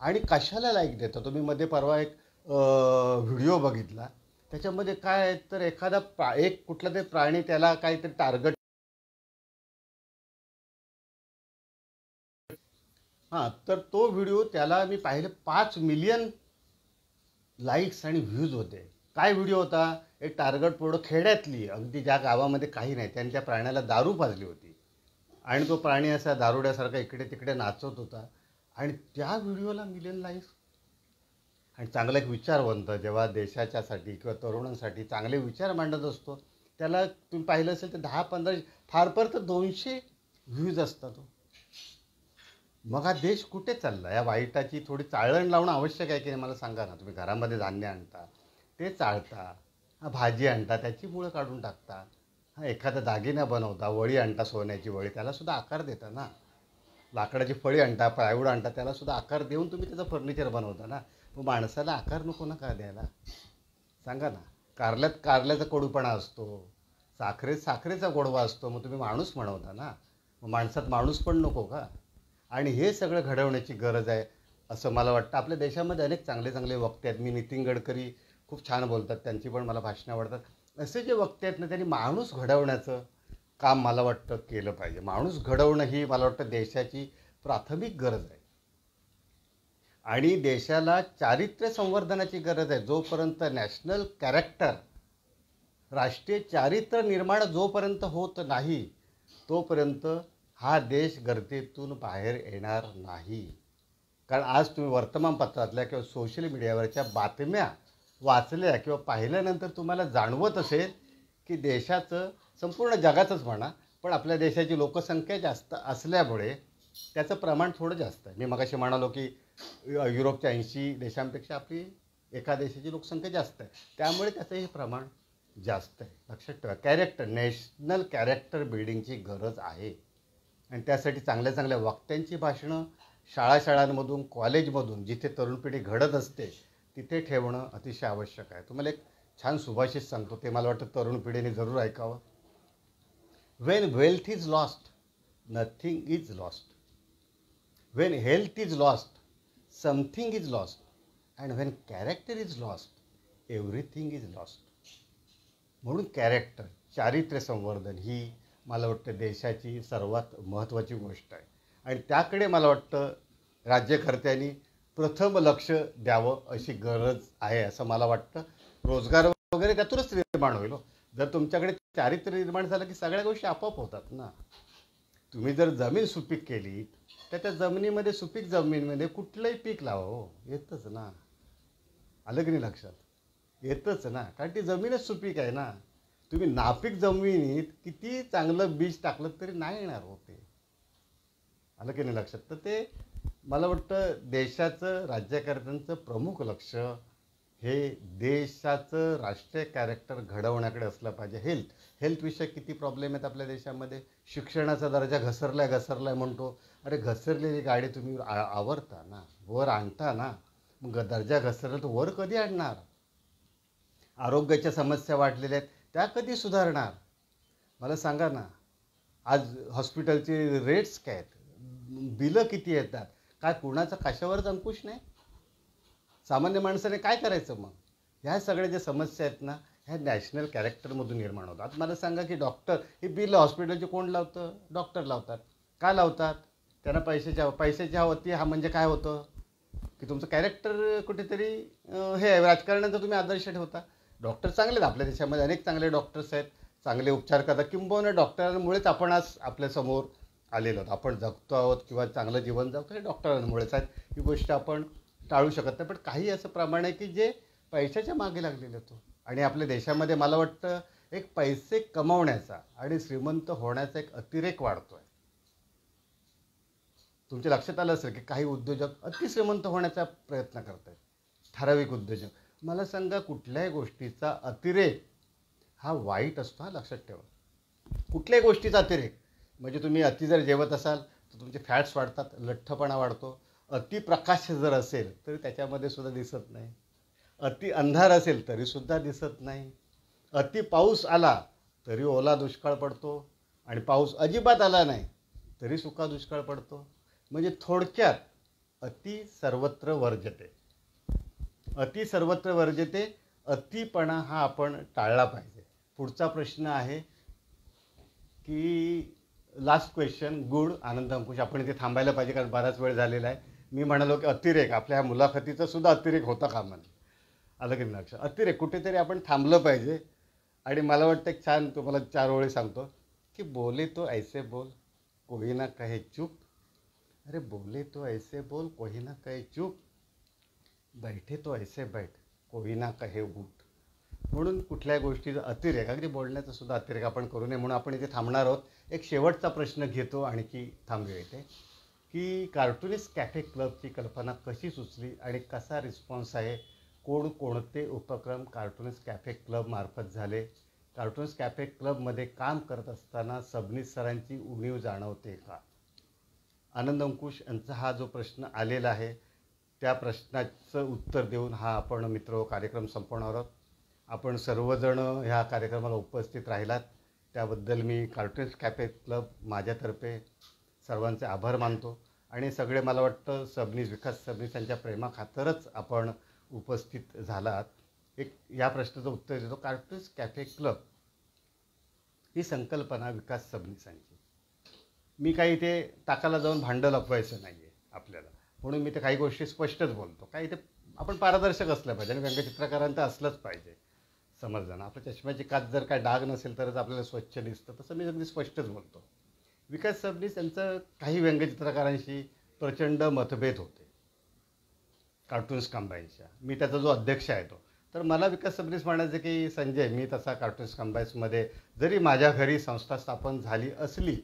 आणि कशाला लाईक देता तुम्ही मध्ये परवा एक व्हिडिओ बघितला त्याच्यामध्ये काय तर एखादा प्रा एक कुठला तरी प्राणी त्याला काहीतरी टार्गेट हां तर तो व्हिडिओ त्याला मी पाहिले पाच मिलियन लाईक्स आणि व्ह्यूज होते काय व्हिडिओ होता एक टार्गट पुढं खेड्यातली अगदी ज्या गावामध्ये काही नाही त्यांच्या प्राण्याला दारू पाजली होती आणि तो प्राणी असा दारुड्यासारखा इकडे तिकडे नाचत होता आणि त्या व्हिडिओला मिलियन लाईक्स आणि चांगला एक विचारवंत जेव्हा देशाच्यासाठी किंवा तरुणांसाठी चांगले विचार मांडत असतो त्याला तुम्ही पाहिलं असेल तर दहा पंधरा फार फार तर दोनशे व्ह्यूज असतात मग हा देश कुठे चालला या वाईटाची थोडी चाळण लावणं आवश्यक आहे की नाही मला सांगा ना तुम्ही घरामध्ये धान्य आणता ते चाळता भाजी आणता त्याची मुळं काढून टाकता हा एखादा दागिना बनवता वळी आणता सोन्याची वळी त्यालासुद्धा आकार देता ना लाकडाची फळी आणता प्लायवूड आणता त्यालासुद्धा आकार देऊन तुम्ही त्याचं फर्निचर बनवता ना मग माणसाला आकार नको ना का द्यायला सांगा ना कारल्यात कारल्याचा कडूपणा असतो साखरेत साखरेचा गोडवा असतो मग तुम्ही माणूस म्हणवता ना मग माणसात माणूस पण नको का आणि हे सगळं घडवण्याची गरज आहे असं मला वाटतं आपल्या देशामध्ये अनेक चांगले चांगले वक्ते आहेत मी नितीन गडकरी खूप छान बोलतात त्यांची पण मला भाषणं आवडतात असे जे वक्ते आहेत ना त्यांनी माणूस घडवण्याचं काम मला वाटतं केलं पाहिजे माणूस घडवणं ही मला वाटतं देशाची प्राथमिक गरज आहे आणि देशाला चारित्र्य संवर्धनाची गरज आहे जोपर्यंत नॅशनल कॅरेक्टर राष्ट्रीय चारित्र्य निर्माण जोपर्यंत होत नाही तोपर्यंत हा देश गर्दीतून बाहेर येणार नाही कारण आज तुम्ही वर्तमानपत्रातल्या किंवा सोशल मीडियावरच्या बातम्या वाचल्या किंवा पाहिल्यानंतर तुम्हाला जाणवत असेल की देशाचं संपूर्ण जगाचंच म्हणा पण आपल्या देशाची लोकसंख्या जास्त असल्यामुळे त्याचं प्रमाण थोडं जास्त आहे मी मगाशी म्हणालो की युरोपच्या ऐंशी देशांपेक्षा आपली एका देशाची लोकसंख्या जास्त आहे त्यामुळे त्याचं हे प्रमाण जास्त आहे लक्षात ठेवा कॅरेक्टर नॅशनल कॅरेक्टर बिल्डिंगची गरज आहे आणि त्यासाठी चांगल्या चांगल्या वक्त्यांची भाषणं शाळा शाळांमधून कॉलेजमधून जिथे तरुण पिढी घडत असते तिथे ठेवणं अतिशय आवश्यक आहे तुम्हाला एक छान सुभाषित सांगतो ते मला वाटतं तरुण पिढीने जरूर ऐकावं when wealth is lost nothing is lost when health is lost something is lost and when character is lost everything is lost म्हणून कॅरेक्टर चारित्र्य संवर्धन ही मला वाटतं देशाची सर्वात महत्त्वाची गोष्ट आहे आणि त्याकडे मला वाटतं राज्यकर्त्यांनी प्रथम लक्ष द्यावं अशी गरज आहे असं मला वाटतं रोजगार वगैरे त्यातूनच निर्माण होईल हो. जर तुमच्याकडे चारित्र्य निर्माण झालं की सगळ्या गोष्टी आपोआप होतात ना तुम्ही जर जमीन सुपीक केली तर त्या जमिनीमध्ये सुपीक जमिनीमध्ये कुठलंही पीक लावा हो येतच ना आलं की नाही लक्षात येतच ना कारण ती जमीनच सुपीक आहे ना तुम्ही नापीक जमिनीत किती चांगलं बीज टाकलं तरी नाही येणार होते आलं की नाही लक्षात तर ते मला वाटतं देशाचं राज्यकर्त्यांचं प्रमुख लक्ष हे देशाचं राष्ट्रीय कॅरेक्टर घडवण्याकडे असलं पाहिजे हेल्थ हेल्थविषयक किती प्रॉब्लेम आहेत आपल्या देशामध्ये शिक्षणाचा दर्जा घसरला घसरला म्हणतो अरे घसरलेली गाडी तुम्ही आ आवरता ना वर आणता ना मग दर्जा घसरला तर वर कधी आणणार आरोग्याच्या समस्या वाढलेल्या आहेत त्या कधी सुधारणार मला सांगा ना आज हॉस्पिटलचे रेट्स काय आहेत बिलं किती येतात काय कुणाचा कशावरच अंकुश नाही सामान्य माणसाने काय करायचं मग ह्या सगळ्या ज्या समस्या आहेत ना ह्या नॅशनल कॅरेक्टरमधून निर्माण होतात मला सांगा की डॉक्टर हे बिल हॉस्पिटलचे कोण लावतं डॉक्टर लावतात का लावतात त्यांना पैशाच्या पैशाच्या होती हा म्हणजे काय होतं की तुमचं कॅरेक्टर कुठेतरी हे राजकारणाचा तुम्ही आदर्श ठेवता डॉक्टर चांगले आहेत आपल्या देशामध्ये अनेक चांगले डॉक्टर्स आहेत चांगले उपचार करतात किंबहुना डॉक्टरांमुळेच आपण आज आपल्यासमोर आलेलो आहोत आपण जगतो आहोत किंवा चांगलं जीवन जगतो हे डॉक्टरांमुळेच आहेत ही गोष्ट आपण टाळू शकत नाही पण काही असं प्रमाण आहे की जे पैशाच्या मागे लागलेले होतो आणि आपल्या देशामध्ये मला वाटतं एक पैसे कमावण्याचा आणि श्रीमंत होण्याचा एक अतिरेक वाढतो आहे तुमच्या लक्षात आलं असेल की काही उद्योजक अतिश्रीमंत होण्याचा प्रयत्न करत आहेत ठराविक उद्योजक मला सांगा कुठल्याही गोष्टीचा अतिरेक हा वाईट असतो हा लक्षात ठेवा कुठल्याही गोष्टीचा अतिरेक म्हणजे तुम्ही अति जर जेवत असाल तर तुमचे फॅट्स वाढतात लठ्ठपणा वाढतो अतिप्रकाश जर असेल तरी त्याच्यामध्ये सुद्धा दिसत नाही अति अंधार असेल तरीसुद्धा दिसत नाही अति पाऊस आला तरी ओला दुष्काळ पडतो आणि पाऊस अजिबात आला नाही तरी सुका दुष्काळ पडतो म्हणजे थोडक्यात अति सर्वत्र वर्जते अति सर्वत्र वर्जते अतिपणा हा आपण टाळला पाहिजे पुढचा प्रश्न आहे की last question good Anand Ankush आपण इथे थांबायला पाहिजे कारण बराच वेळ झालेला आहे मी म्हणालो की अतिरेक आपल्या ह्या मुलाखतीचा सुद्धा अतिरेक होता का म्हणजे आलं की लक्ष अतिरेक कुठेतरी आपण थांबलं पाहिजे आणि मला वाटतं एक छान तुम्हाला चार ओळी सांगतो की बोले तो ऐसे बोल कोही ना कहे चूक अरे बोले तो ऐसे बोल कोही ना कहे चूक बैठे तो ऐसे बैठ कोई ना कहे उठ म्हणून कुठल्या गोष्टीचा अतिरेक अगदी बोलण्याचा सुद्धा अतिरेक आपण करू नये म्हणून आपण इथे थांबणार आहोत एक शेवटचा प्रश्न घेतो आणखी थांबू येते की कार्टुनिस्ट कॅफे क्लबची कल्पना कशी सुचली आणि कसा रिस्पॉन्स आहे कोण कोणते उपक्रम कार्टुनिस्ट कॅफे क्लबमार्फत झाले कार्टुन्स कॅफे क्लबमध्ये काम करत असताना सबनीस सरांची उणीव जाणवते का आनंद अंकुश यांचा हा जो प्रश्न आलेला आहे त्या प्रश्नाचं उत्तर देऊन हा आपण मित्र कार्यक्रम संपवणार आहोत आपण सर्वजण ह्या कार्यक्रमाला उपस्थित राहिलात त्याबद्दल मी कार्टून्स कॅफे क्लब माझ्यातर्फे सर्वांचे आभार मानतो आणि सगळे मला वाटतं सबनीस विकास सबनीसांच्या प्रेमाखातरच आपण उपस्थित झालात एक या प्रश्नाचं उत्तर देतो कार्टून्स कॅफे क्लब ही संकल्पना विकास सबनीसांची मी काही इथे टाकाला जाऊन भांडं लपवायचं नाही आहे आपल्याला म्हणून मी ते काही गोष्टी स्पष्टच बोलतो काही ते आपण पारदर्शक असलं पाहिजे आणि व्यंगचित्रकारांत असलंच पाहिजे समजणं आपल्या चष्म्याची काच जर काय डाग नसेल तरच आपल्याला स्वच्छ दिसतं तसं मी अगदी स्पष्टच बोलतो विकास सबनीस यांचं काही व्यंगचित्रकारांशी प्रचंड मतभेद होते कार्टून्स कंबाईनच्या मी त्याचा जो अध्यक्ष आहे तो तर मला विकास सबनीस म्हणायचं की संजय मी तसा कार्टून्स कंबाईन्समध्ये जरी माझ्या घरी संस्था स्थापन झाली असली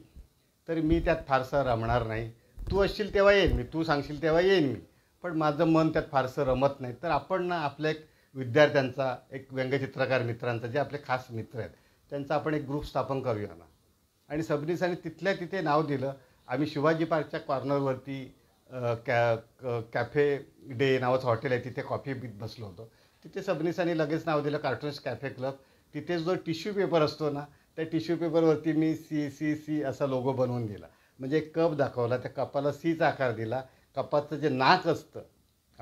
तरी मी त्यात फारसा रमणार नाही तू असशील तेव्हा येईन मी तू सांगशील तेव्हा येईन मी पण माझं मन त्यात फारसं रमत नाही तर आपण ना आपल्या एक विद्यार्थ्यांचा एक व्यंगचित्रकार मित्रांचा जे आपले खास मित्र आहेत त्यांचा आपण एक ग्रुप स्थापन करूया ना आणि सबनीसाने तिथल्या तिथे नाव दिलं आम्ही शिवाजी पार्कच्या कॉर्नरवरती कॅ कॅफे डे नावाचं हॉटेल आहे तिथे कॉफी पीत बसलो होतो तिथे सबनीसाने लगेच नाव दिलं कार्टून्स कॅफे क्लब तिथे जो टिश्यू पेपर असतो ना त्या टिश्यू पेपरवरती मी सी सी सी असा लोगो बनवून दिला म्हणजे कप दाखवला त्या कपाला सीचा आकार दिला कपाचं जे नाक असतं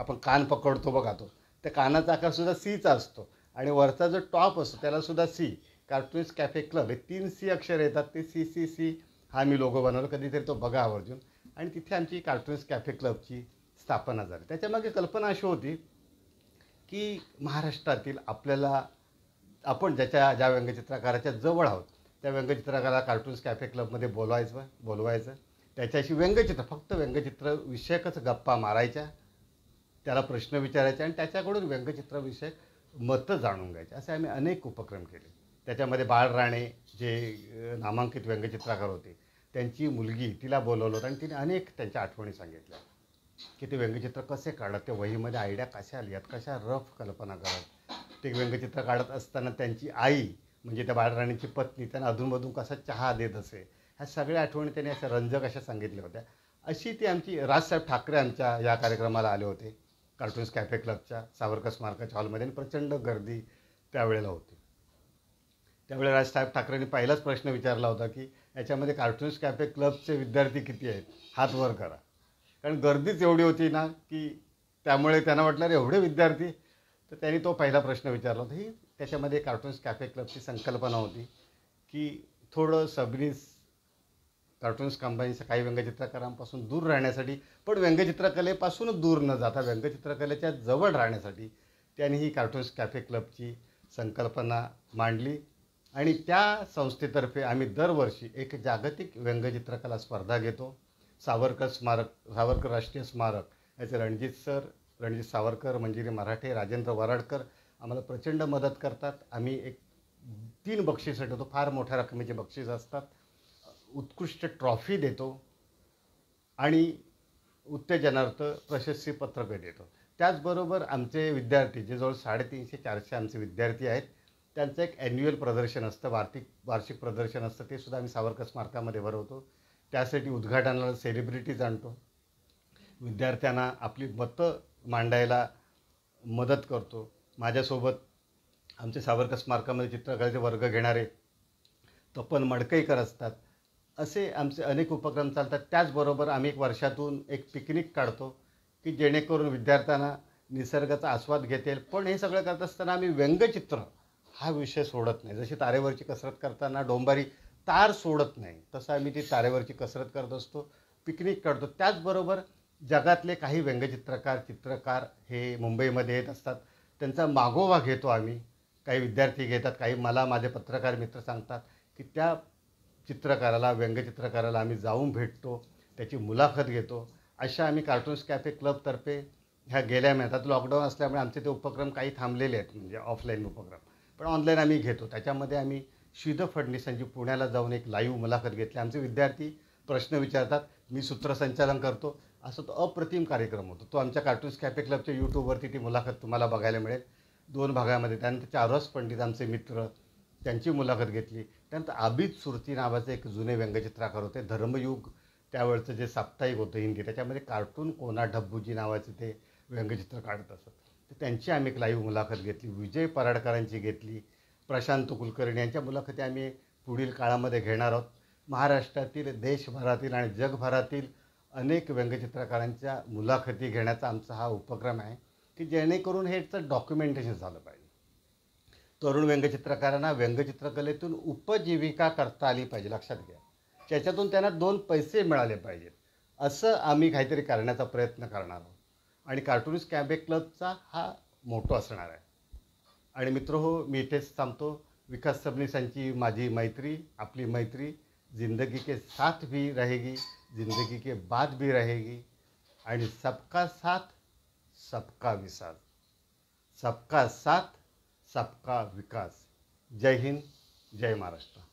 आपण कान पकडतो बघा तो त्या कानाचा आकारसुद्धा सीचा असतो आणि वरचा जो टॉप असतो त्यालासुद्धा सी कार्टून्स कॅफे क्लब हे तीन सी अक्षर येतात ते सी सी सी हा मी लोगो बनवला कधीतरी तो बघा आवर्जून आणि तिथे आमची कार्टून्स कॅफे क्लबची स्थापना झाली त्याच्यामागे कल्पना अशी होती की महाराष्ट्रातील आपल्याला आपण ज्याच्या ज्या व्यंगचित्रकाराच्या जवळ आहोत त्या व्यंगचित्रकाराला कार्टून्स कॅफे क्लबमध्ये बोलवायचं बोलवायचं त्याच्याशी व्यंगचित्र फक्त व्यंगचित्र विषयकच गप्पा मारायच्या त्याला प्रश्न विचारायचे आणि त्याच्याकडून व्यंगचित्रविषयक मतं जाणून घ्यायचे असे आम्ही अनेक उपक्रम केले त्याच्यामध्ये बाळ राणे जे नामांकित व्यंगचित्रकार होते त्यांची मुलगी तिला बोलवलं होतं आणि तिने अनेक त्यांच्या आठवणी सांगितल्या की ते व्यंगचित्र कसे काढत ते वहीमध्ये आयडिया कशा लिहत कशा रफ कल्पना करत ते व्यंगचित्र काढत असताना त्यांची आई म्हणजे त्या बाळराणीची पत्नी त्यांना अधूनमधून कसा चहा देत असे ह्या सगळ्या आठवणी त्यांनी अशा रंजक अशा सांगितल्या होत्या अशी ती आमची राजसाहेब ठाकरे आमच्या या कार्यक्रमाला आले होते कार्टून्स कॅफे क्लबच्या सावरकर स्मारकाच्या हॉलमध्ये आणि प्रचंड गर्दी त्यावेळेला होती त्यावेळेला राजसाहेब ठाकरेंनी पहिलाच प्रश्न विचारला होता की याच्यामध्ये कार्टून्स कॅफे क्लबचे विद्यार्थी किती आहेत हात वर करा कारण गर्दीच एवढी होती ना की त्यामुळे त्यांना वाटलं एवढे विद्यार्थी तर त्यांनी तो पहिला प्रश्न विचारला होता ही त्याच्यामध्ये कार्टून्स कॅफे क्लबची संकल्पना होती की थोडं सबनीस कार्टून्स कंपनीचं काही व्यंगचित्रकारांपासून दूर राहण्यासाठी पण व्यंगचित्रकलेपासून दूर न जाता व्यंगचित्रकलेच्या जवळ राहण्यासाठी त्यांनी ही कार्टून्स कॅफे क्लबची संकल्पना मांडली आणि त्या संस्थेतर्फे आम्ही दरवर्षी एक जागतिक व्यंगचित्रकला स्पर्धा घेतो सावरकर स्मारक सावरकर राष्ट्रीय स्मारक याचे रणजित सर रणजित सावरकर मंजिरी मराठे राजेंद्र वराडकर आम्हाला प्रचंड मदत करतात आम्ही एक तीन बक्षीस ठेवतो फार मोठ्या रकमेचे बक्षीस असतात उत्कृष्ट ट्रॉफी देतो आणि उत्तेजनार्थ प्रशस्तीपत्रकं देतो त्याचबरोबर आमचे विद्यार्थी जे जवळ साडेतीनशे चारशे आमचे विद्यार्थी आहेत त्यांचं एक ॲन्युअल प्रदर्शन असतं वार्षिक वार्षिक प्रदर्शन असतं ते सुद्धा आम्ही सावरकर स्मारकामध्ये भरवतो त्यासाठी उद्घाटनाला सेलिब्रिटीज आणतो विद्यार्थ्यांना आपली मतं मांडायला मदत करतो माझ्यासोबत आमचे सावरकर स्मारकामध्ये चित्रकलेचे वर्ग घेणारे तपन मडकईकर असतात असे आमचे अनेक उपक्रम चालतात त्याचबरोबर आम्ही एक वर्षातून एक पिकनिक काढतो की जेणेकरून विद्यार्थ्यांना निसर्गाचा आस्वाद घेते पण हे सगळं करत असताना आम्ही व्यंगचित्र हा विषय सोडत नाही जशी तारेवरची कसरत करताना डोंबारी तार सोडत नाही तसं आम्ही ती तारेवरची कसरत करत असतो पिकनिक काढतो त्याचबरोबर जगातले काही व्यंगचित्रकार चित्रकार हे मुंबईमध्ये येत असतात त्यांचा मागोवा घेतो आम्ही काही विद्यार्थी घेतात काही मला माझे पत्रकार मित्र सांगतात की त्या चित्रकाराला व्यंगचित्रकाराला आम्ही जाऊन भेटतो त्याची मुलाखत घेतो अशा आम्ही कार्टून्स कॅफे क्लबतर्फे ह्या गेल्या महिन्यात लॉकडाऊन असल्यामुळे आमचे ते उपक्रम काही थांबलेले आहेत म्हणजे ऑफलाईन उपक्रम पण ऑनलाईन आम्ही घेतो त्याच्यामध्ये आम्ही श्रीद फडणीसांची पुण्याला जाऊन एक लाईव्ह मुलाखत घेतली आमचे विद्यार्थी प्रश्न विचारतात मी सूत्रसंचालन करतो असं तो अप्रतिम कार्यक्रम होतो तो आमच्या कार्टून्स कॅफे क्लबच्या यूट्यूबवरती ती मुलाखत तुम्हाला बघायला मिळेल दोन भागामध्ये त्यानंतर चारस पंडित आमचे मित्र त्यांची मुलाखत घेतली त्यानंतर आबिद सुरती नावाचे एक जुने व्यंगचित्राकार होते धर्मयुग त्यावेळचं जे साप्ताहिक होतं हिंदी त्याच्यामध्ये कार्टून कोना ढब्बूजी नावाचे ते व्यंगचित्र काढत असत तर त्यांची आम्ही एक लाईव्ह मुलाखत घेतली विजय पराडकरांची घेतली प्रशांत कुलकर्णी यांच्या मुलाखती आम्ही पुढील काळामध्ये घेणार आहोत महाराष्ट्रातील देशभरातील आणि जगभरातील अनेक व्यंगचित्रकारांच्या मुलाखती घेण्याचा आमचा हा उपक्रम आहे की जेणेकरून हेचं डॉक्युमेंटेशन झालं पाहिजे तरुण व्यंगचित्रकारांना व्यंगचित्रकलेतून उपजीविका करता आली पाहिजे लक्षात घ्या त्याच्यातून त्यांना दोन पैसे मिळाले पाहिजेत असं आम्ही काहीतरी करण्याचा प्रयत्न करणार आहोत आणि कार्टूनिस्ट कॅम्बे क्लबचा हा मोठो असणार आहे आणि मित्र हो मी इथेच थांबतो विकास सबनीसांची माझी मैत्री आपली मैत्री जिंदगी के साथ भी रहेगी ज़िंदगी के बाद भी रहेगी एंड सबका साथ सबका विकास सबका साथ सबका विकास जय हिंद जय महाराष्ट्र